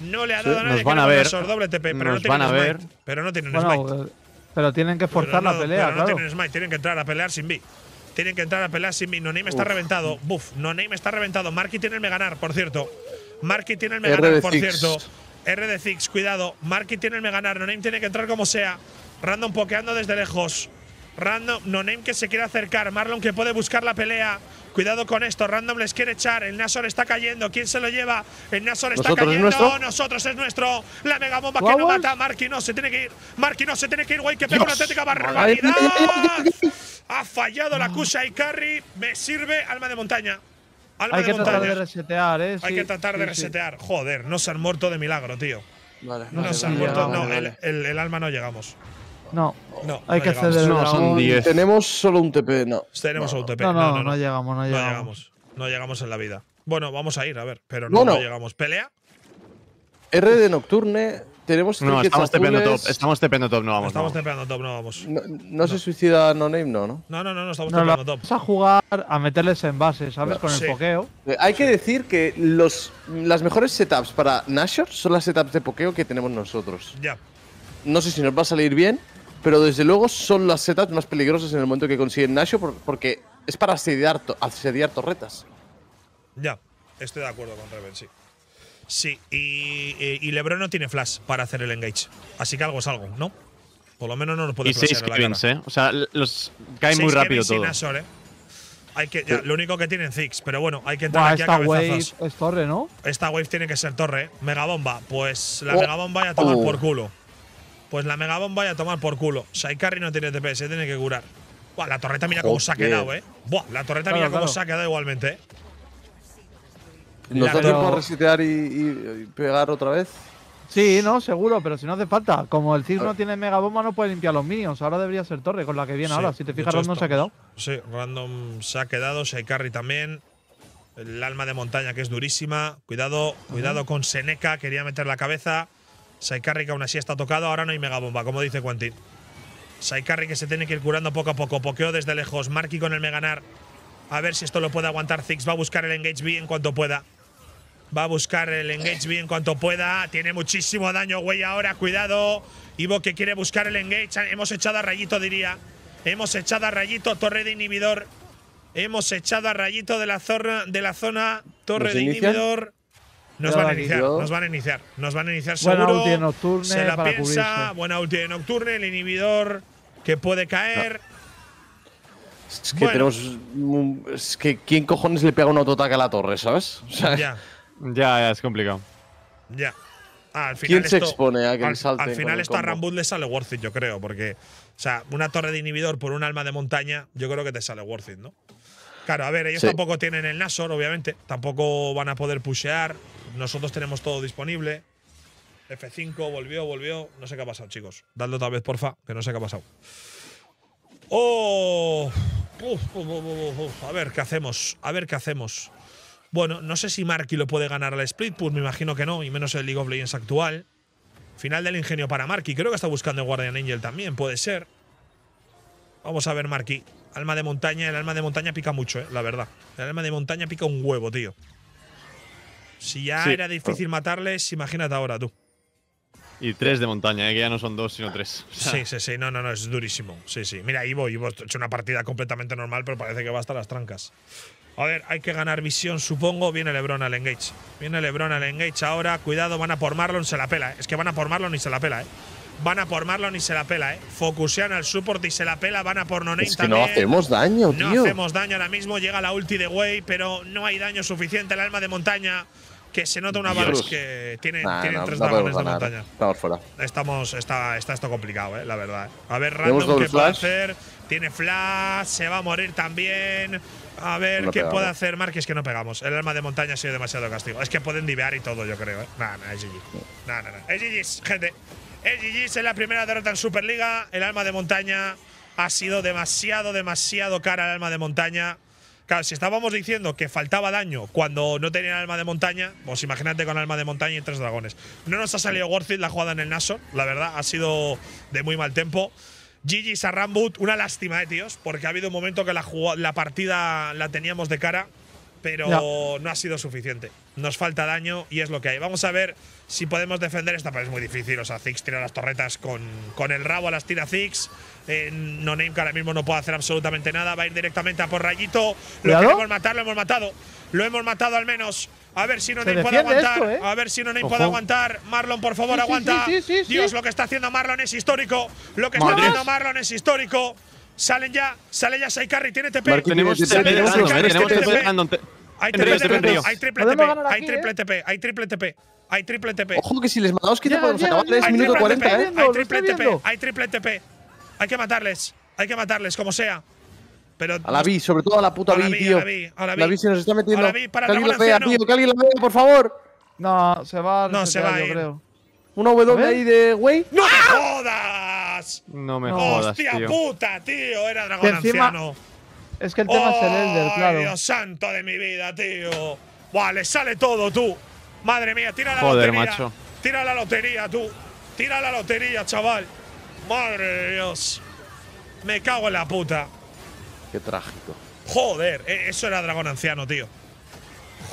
No le ha dado nada. Nos van a ver. pero no tienen smite. Eh, pero tienen que forzar la pelea, claro. no tienen smite. Tienen que entrar a pelear sin B. Tienen que entrar a pelear sin B. No está reventado. Buf, No me está reventado. Marky tiene el meganar, por cierto. Marky tiene el meganar, por cierto. R de cuidado. Marky tiene el No Name tiene que entrar como sea. Random pokeando desde lejos. Random, no name que se quiere acercar. Marlon que puede buscar la pelea. Cuidado con esto. Random les quiere echar. El Nasor está cayendo. ¿Quién se lo lleva? El Nasor está cayendo. Es Nosotros es nuestro. La mega bomba que no mata. Marky no se tiene que ir. Marky no se tiene que ir. Güey, que pega una auténtica barbaridad. ha fallado la ah. Kusha y Carry. Me sirve alma de montaña hay que tratar de resetear, ¿eh? Hay que tratar de resetear. Joder, no se han muerto de milagro, tío. Vale, no, se han muerto. No, el, el, alma no llegamos. No. No, hay que hacer no, Tenemos solo un TP, no. Tenemos solo un TP. No, no, llegamos, no llegamos. No llegamos. No llegamos en la vida. Bueno, vamos a ir, a ver, pero no, llegamos. ¿Pelea? R de Nocturne tenemos No, estamos tepeando top. Estamos top, no vamos. Estamos no. top, no vamos. No, se suicida No Name, no, ¿no? No, no, no, estamos tepeando top. Vamos a jugar a meterles en base, ¿sabes? Con el pokeo. Eh, hay que decir que los, las mejores setups para Nashor son las setups de pokeo que tenemos nosotros. Ya. No sé si nos va a salir bien, pero desde luego son las setups más peligrosas en el momento que consiguen Nashor porque es para asediar, asediar torretas. Ya, estoy de acuerdo con Reven, sí. Sí, eh, y, LeBron no tiene flash para hacer el engage. Así que algo es algo, ¿no? Por lo menos no nos puede Y seis Kevins, ¿eh? O sea, los cae muy rápido todo. ¿eh? Hay que, lo único que tienen Ziggs, pero bueno, hay que entrar aquí esta a cabezazos. wave es torre, ¿no? Esta wave tiene que ser torre. ¿eh? Megabomba. Pues la mega oh. megabomba ya a tomar por oh. culo. Pues la megabomba ya a tomar por culo. Saikari no tiene TPS, tiene que curar. Buah, la torreta mira cómo se ha quedado, ¿eh? Buah, la torreta mira cómo se ha quedado igualmente, ¿eh? ¿Nos da a resetear y, pegar otra vez? Sí, no, seguro, pero si no hace falta. Como el Zix no tiene mega bomba, no puede limpiar los minions. Ahora debería ser torre con la que viene ahora. Si te fijas, Random se ha quedado. Sí, Random se ha quedado. carry también. El alma de montaña que es durísima. Cuidado, cuidado con Seneca. Quería meter la cabeza. Saikari que aún así está tocado, ahora no hay mega bomba, como dice Quentin. Saikari que se tiene que ir curando poco a poco, pokeo desde lejos, Marky con el meganar. A ver si esto lo puede aguantar six va a buscar el engage B en cuanto pueda. Va a buscar el engage bien, cuanto pueda. Tiene muchísimo daño, güey, ahora. Cuidado. Ivo que quiere buscar el engage. Hemos echado a Rayito, diría. Hemos echado a Rayito, torre de inhibidor. Hemos echado a Rayito de la zona, de la zona torre de inhibidor. Nos van, a iniciar, nos van a iniciar, nos van a iniciar seguro. Buena ulti de nocturne Se la para piensa, buena ulti de nocturne, el inhibidor que puede caer. Es que tenemos… Es que ¿quién cojones le pega un autoataque a la torre, sabes? Ya, ya, es complicado. Ya. Ah, al final ¿Quién se expone a que al, final esto a Rambut le sale worth it, yo creo, porque. O sea, una torre de inhibidor por un alma de montaña, yo creo que te sale worth it, ¿no? Claro, a ver, ellos tampoco tienen el Nasor, obviamente. Tampoco van a poder pushear. Nosotros tenemos todo disponible. F5, volvió, volvió. No sé qué ha pasado, chicos. Dadlo otra vez, porfa, que no sé qué ha pasado. ¡Oh! Uf, uf, a ver, ¿qué hacemos? A ver, ¿qué hacemos? Bueno, no sé si Marky lo puede ganar al Split, pues me imagino que no, y menos el League of Legends actual. Final del ingenio para Marky. Creo que está buscando el Guardian Angel también, puede ser. Vamos a ver, Marky. Alma de montaña, el alma de montaña pica mucho, eh, la verdad. El alma de montaña pica un huevo, tío. Si ya era difícil matarles, imagínate ahora tú. Y tres de montaña, eh, que ya no son dos, sino tres. Sí, sí, sí, no, no, no, es durísimo. Sí, sí. Mira, Ivo, Ivo he hecho una partida completamente normal, pero parece que va hasta las trancas. A ver, hay que ganar visión, supongo. Viene LeBron al engage. Viene LeBron al engage ahora. Cuidado, van a por Marlon, se la pela. Eh. Es que van a por Marlon y se la pela, eh. Van a por Marlon y se la pela, eh. Focusean al support y se la pela. Van a por Noname no hacemos daño, tío. No hacemos daño ahora mismo. Llega la ulti de Way, pero no hay daño suficiente. El alma de montaña que se nota una es que tiene, tres dragones de montaña. Estamos fuera. está, está esto complicado, eh, la verdad. Eh. A ver, Random qué puede hacer. Tiene flash, se va a morir también. A ver qué puede hacer Marquis que no pegamos. El alma de montaña ha sido demasiado castigo. Es que pueden divear y todo, yo creo. ¿eh? nada, es GG. Es GG, gente. Es GG, en la primera derrota en Superliga. El alma de montaña ha sido demasiado, demasiado cara el alma de montaña. Claro, si estábamos diciendo que faltaba daño cuando no tenía alma de montaña, pues imagínate con alma de montaña y tres dragones. No nos ha salido worth la jugada en el naso, la verdad, ha sido de muy mal tiempo. Gigi Sarrambut, una lástima, eh, tíos, porque ha habido un momento que la, partida la teníamos de cara, pero no. ha sido suficiente. Nos falta daño y es lo que hay. Vamos a ver si podemos defender esta, pero es muy difícil. O sea, Zix tira las torretas con, con el rabo, las tira Zix. Eh, no Name, que ahora mismo no puede hacer absolutamente nada. Va a ir directamente a por Rayito. Lo queremos matar, lo hemos matado. Lo hemos matado al menos. A ver si no puede aguantar. ¿eh? A ver si no puede aguantar. Marlon, por favor, aguanta. Dios, lo que está haciendo Marlon es histórico. Lo que está haciendo Marlon es histórico. Salen ya, sale ya Saikarri, tiene TP. tenemos hay triple TP, ¿eh? hay triple TP, hay triple TP, hay triple TP. Hay triple TP. Ojo que si les matamos, que te podemos acabar. Es minuto 40, ¿eh? Hay triple TP, hay triple TP. Hay que matarles, hay que matarles, como sea a la vi, sobre todo a la puta vi, tío. A la vi, a la vi. se nos está metiendo. A la vi, para que alguien la vea, tío. Que alguien la vea, por favor. No, se va. No, se, va, yo creo. Una W ahí de güey. ¡No me ¡Ah! jodas! No me jodas. ¡Hostia tío. puta, tío! Era dragón anciano. Es que el tema es el Elder, claro. Dios santo de mi vida, tío! Buah, le sale todo, tú. Madre mía, tira la Joder, lotería. Macho. Tira la lotería, tú. Tira la lotería, chaval. Madre de Dios. Me cago en la puta. Qué trágico. Joder, e-, eso era dragón anciano, tío.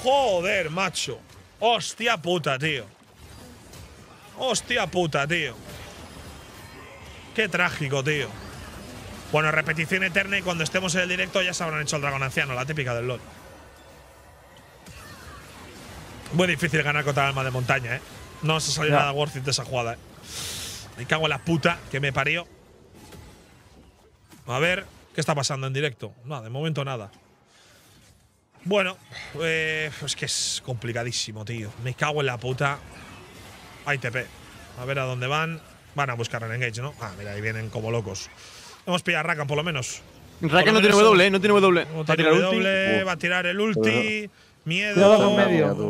Joder, macho. Hostia puta, tío. Hostia puta, tío. Qué trágico, tío. Bueno, repetición eterna y cuando estemos en el directo ya se habrán hecho el dragón anciano, la típica del LOL. Muy difícil ganar contra alma de montaña, ¿eh? No se salió nada worth it de esa jugada, ¿eh? Me cago en la puta que me parió. A ver. ¿Qué está pasando en directo? Nada, de momento nada. Bueno, eh, es que es complicadísimo, tío. Me cago en la puta. Hay TP. A ver a dónde van. Van a buscar el Engage, ¿no? Ah, mira, ahí vienen como locos. Hemos pillado a Rakan, por lo menos. Rakan no tiene W, no tiene W. No w, va a tirar el ulti. Miedo.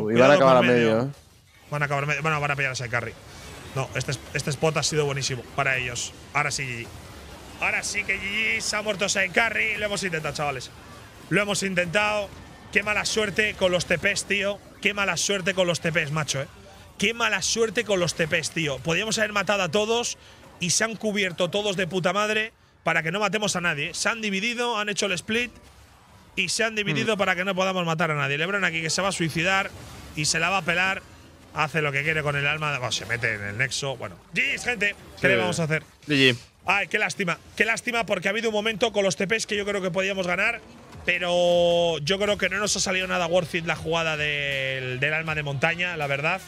Y ¿eh? van a acabar a medio. Van a acabar a medio. Bueno, van a pillar a ese carry. No, este, este spot ha sido buenísimo para ellos. Ahora sí, Ahora sí que GG se ha muerto carry. Lo hemos intentado, chavales. Lo hemos intentado. Qué mala suerte con los TPs, tío. Qué mala suerte con los TPs, macho, eh. Qué mala suerte con los TPs, tío. Podríamos haber matado a todos y se han cubierto todos de puta madre para que no matemos a nadie. Se han dividido, han hecho el split y se han dividido mm. para que no podamos matar a nadie. Lebron aquí que se va a suicidar y se la va a pelar. Hace lo que quiere con el alma. se mete en el nexo. Bueno, GG, gente. ¿Qué le vamos a hacer? GG. Ay, qué lástima. Qué lástima porque ha habido un momento con los TPs que yo creo que podíamos ganar. Pero yo creo que no nos ha salido nada worth it la jugada del, alma de montaña, la verdad.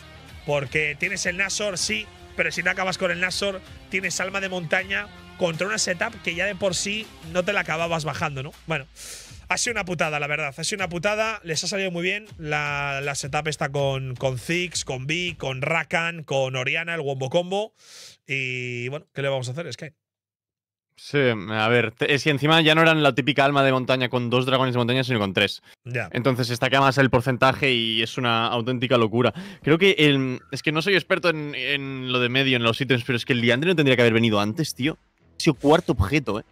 Porque tienes el Nasor, sí, pero si no acabas con el Nasor, tienes alma de montaña contra una setup que ya de por sí no te la acababas bajando, ¿no? Bueno, ha sido una putada, la verdad. Ha sido una putada. Les ha salido muy bien la, setup está con, con Ziggs, con Vi, con Rakan, con Oriana, el Wombo Combo. Y bueno, ¿qué le vamos a hacer? Es que Sí, a ver, si encima ya no eran la típica alma de montaña con dos dragones de montaña, sino con tres. Entonces Entonces que más el porcentaje y es una auténtica locura. Creo que es que no soy experto en, lo de medio, en los ítems, pero es que el liandre no tendría que haber venido antes, tío. Ha sido cuarto objeto, ¿eh?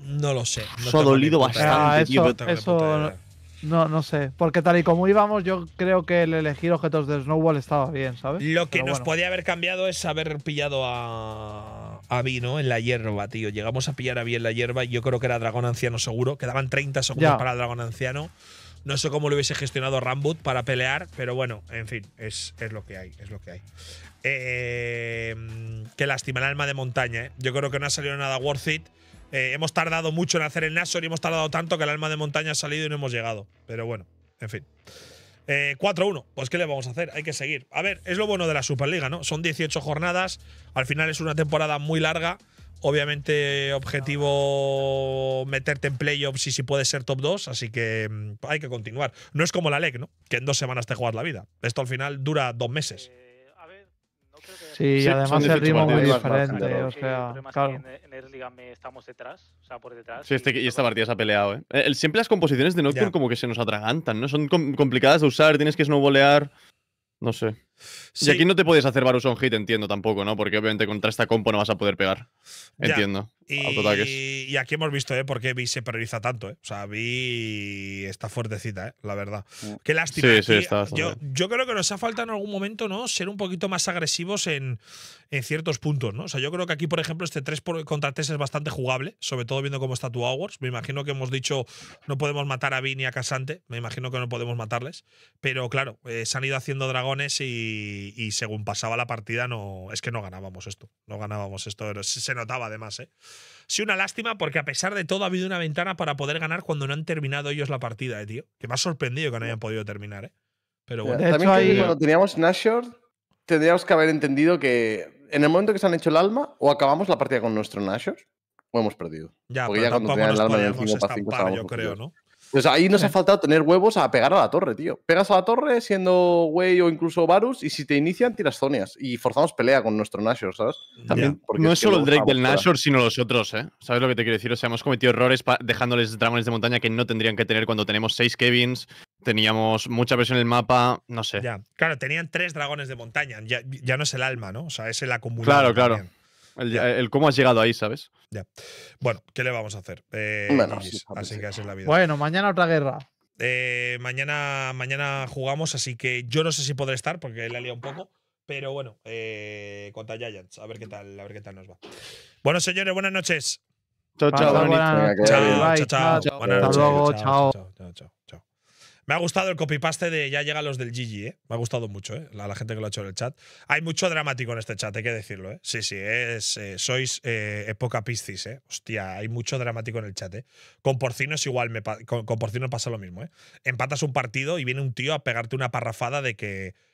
No lo sé. No eso ha dolido bastante, ah, Eso, no, no sé. Porque tal y como íbamos, yo creo que el elegir objetos de Snowball estaba bien, ¿sabes? Lo que nos podía haber cambiado es haber pillado a a no en la hierba, tío. Llegamos a pillar a en la hierba. Yo creo que era dragón anciano seguro. Quedaban 30 segundos para el dragón anciano. No sé cómo lo hubiese gestionado Rambut para pelear, pero bueno, en fin, es, lo que hay, es lo que hay. Eh, qué lástima, el alma de montaña, ¿eh? Yo creo que no ha salido nada worth it. Eh, hemos tardado mucho en hacer el Nashor y hemos tardado tanto que el alma de montaña ha salido y no hemos llegado. Pero bueno, en fin. Eh, 4-1, pues ¿qué le vamos a hacer? Hay que seguir. A ver, es lo bueno de la Superliga, ¿no? Son 18 jornadas, al final es una temporada muy larga. Obviamente, objetivo meterte en playoffs y si puedes ser top 2, así que mm, hay que continuar. No es como la LEC, ¿no? Que en dos semanas te juegas la vida. Esto al final dura dos meses. Sí, además el ritmo muy diferente. o sea, claro. en, el estamos detrás, o sea, por detrás. Sí, este, y esta partida se ha peleado, ¿eh? ¿eh? El, siempre las composiciones de Nocturne como que se nos atragantan, ¿no? Son complicadas de usar, tienes que snowbolear. No sé si Y aquí no te puedes hacer Varus on hit, entiendo tampoco, ¿no? Porque obviamente contra esta compo no vas a poder pegar. Entiendo. Y, aquí hemos visto, ¿eh? porque qué Vi se prioriza tanto, ¿eh? O sea, Vi está fuertecita, ¿eh? La verdad. Qué lástima. Sí, yo, creo que nos ha faltado en algún momento, ¿no? Ser un poquito más agresivos en, ciertos puntos, ¿no? O sea, yo creo que aquí, por ejemplo, este 3 contra 3 es bastante jugable, sobre todo viendo cómo está tu Hours. Me imagino que hemos dicho no podemos matar a Vi ni a Casante. Me imagino que no podemos matarles. Pero claro, eh, se han ido haciendo dragones y y, según pasaba la partida, no es que no ganábamos esto. No ganábamos esto. se notaba además, ¿eh? Sí, una lástima, porque a pesar de todo ha habido una ventana para poder ganar cuando no han terminado ellos la partida, ¿eh, tío. Que me ha sorprendido que no hayan podido terminar, ¿eh? Pero bueno. También cuando teníamos Nashor, tendríamos que haber entendido que en el momento que se han hecho el alma, o acabamos la partida con nuestro Nashor, o hemos perdido. Ya, Porque ya cuando tenían el alma yo creo, ¿no? ahí nos ha faltado tener huevos a pegar a la torre, tío. Pegas a la torre siendo güey o incluso Varus y si te inician tiras zonias y forzamos pelea con nuestro Nashor, ¿sabes? También, No es, solo el Drake del Nashor, sino los otros, ¿eh? ¿Sabes lo que te quiero decir? O sea, hemos cometido errores dejándoles dragones de montaña que no tendrían que tener cuando tenemos seis Kevins, teníamos mucha presión en el mapa, no sé. Ya. Claro, tenían tres dragones de montaña, ya, no es el alma, ¿no? O sea, es el acumulado. Claro, claro. El, el, cómo has llegado ahí, ¿sabes? Ya. Bueno, ¿qué le vamos a hacer? Eh, bueno, así que es la vida. Bueno, mañana otra guerra. Eh, mañana, jugamos, así que yo no sé si podré estar porque le liado un poco. Pero bueno, eh, contra Giants, a ver qué tal, a ver qué tal nos va. Bueno, señores, buenas noches. Chao, chao. Chao, chao, chao. Buenas Chao, chao, chao. Me ha gustado el copypaste de ya llegan los del Gigi, ¿eh? Me ha gustado mucho, ¿eh? La, gente que lo ha hecho en el chat. Hay mucho dramático en este chat, hay que decirlo, ¿eh? Sí, sí, sois época piscis, ¿eh? Hostia, hay mucho dramático en el chat, ¿eh? Con es igual, con, Porcino pasa lo mismo, ¿eh? Empatas un partido y viene un tío a pegarte una parrafada de que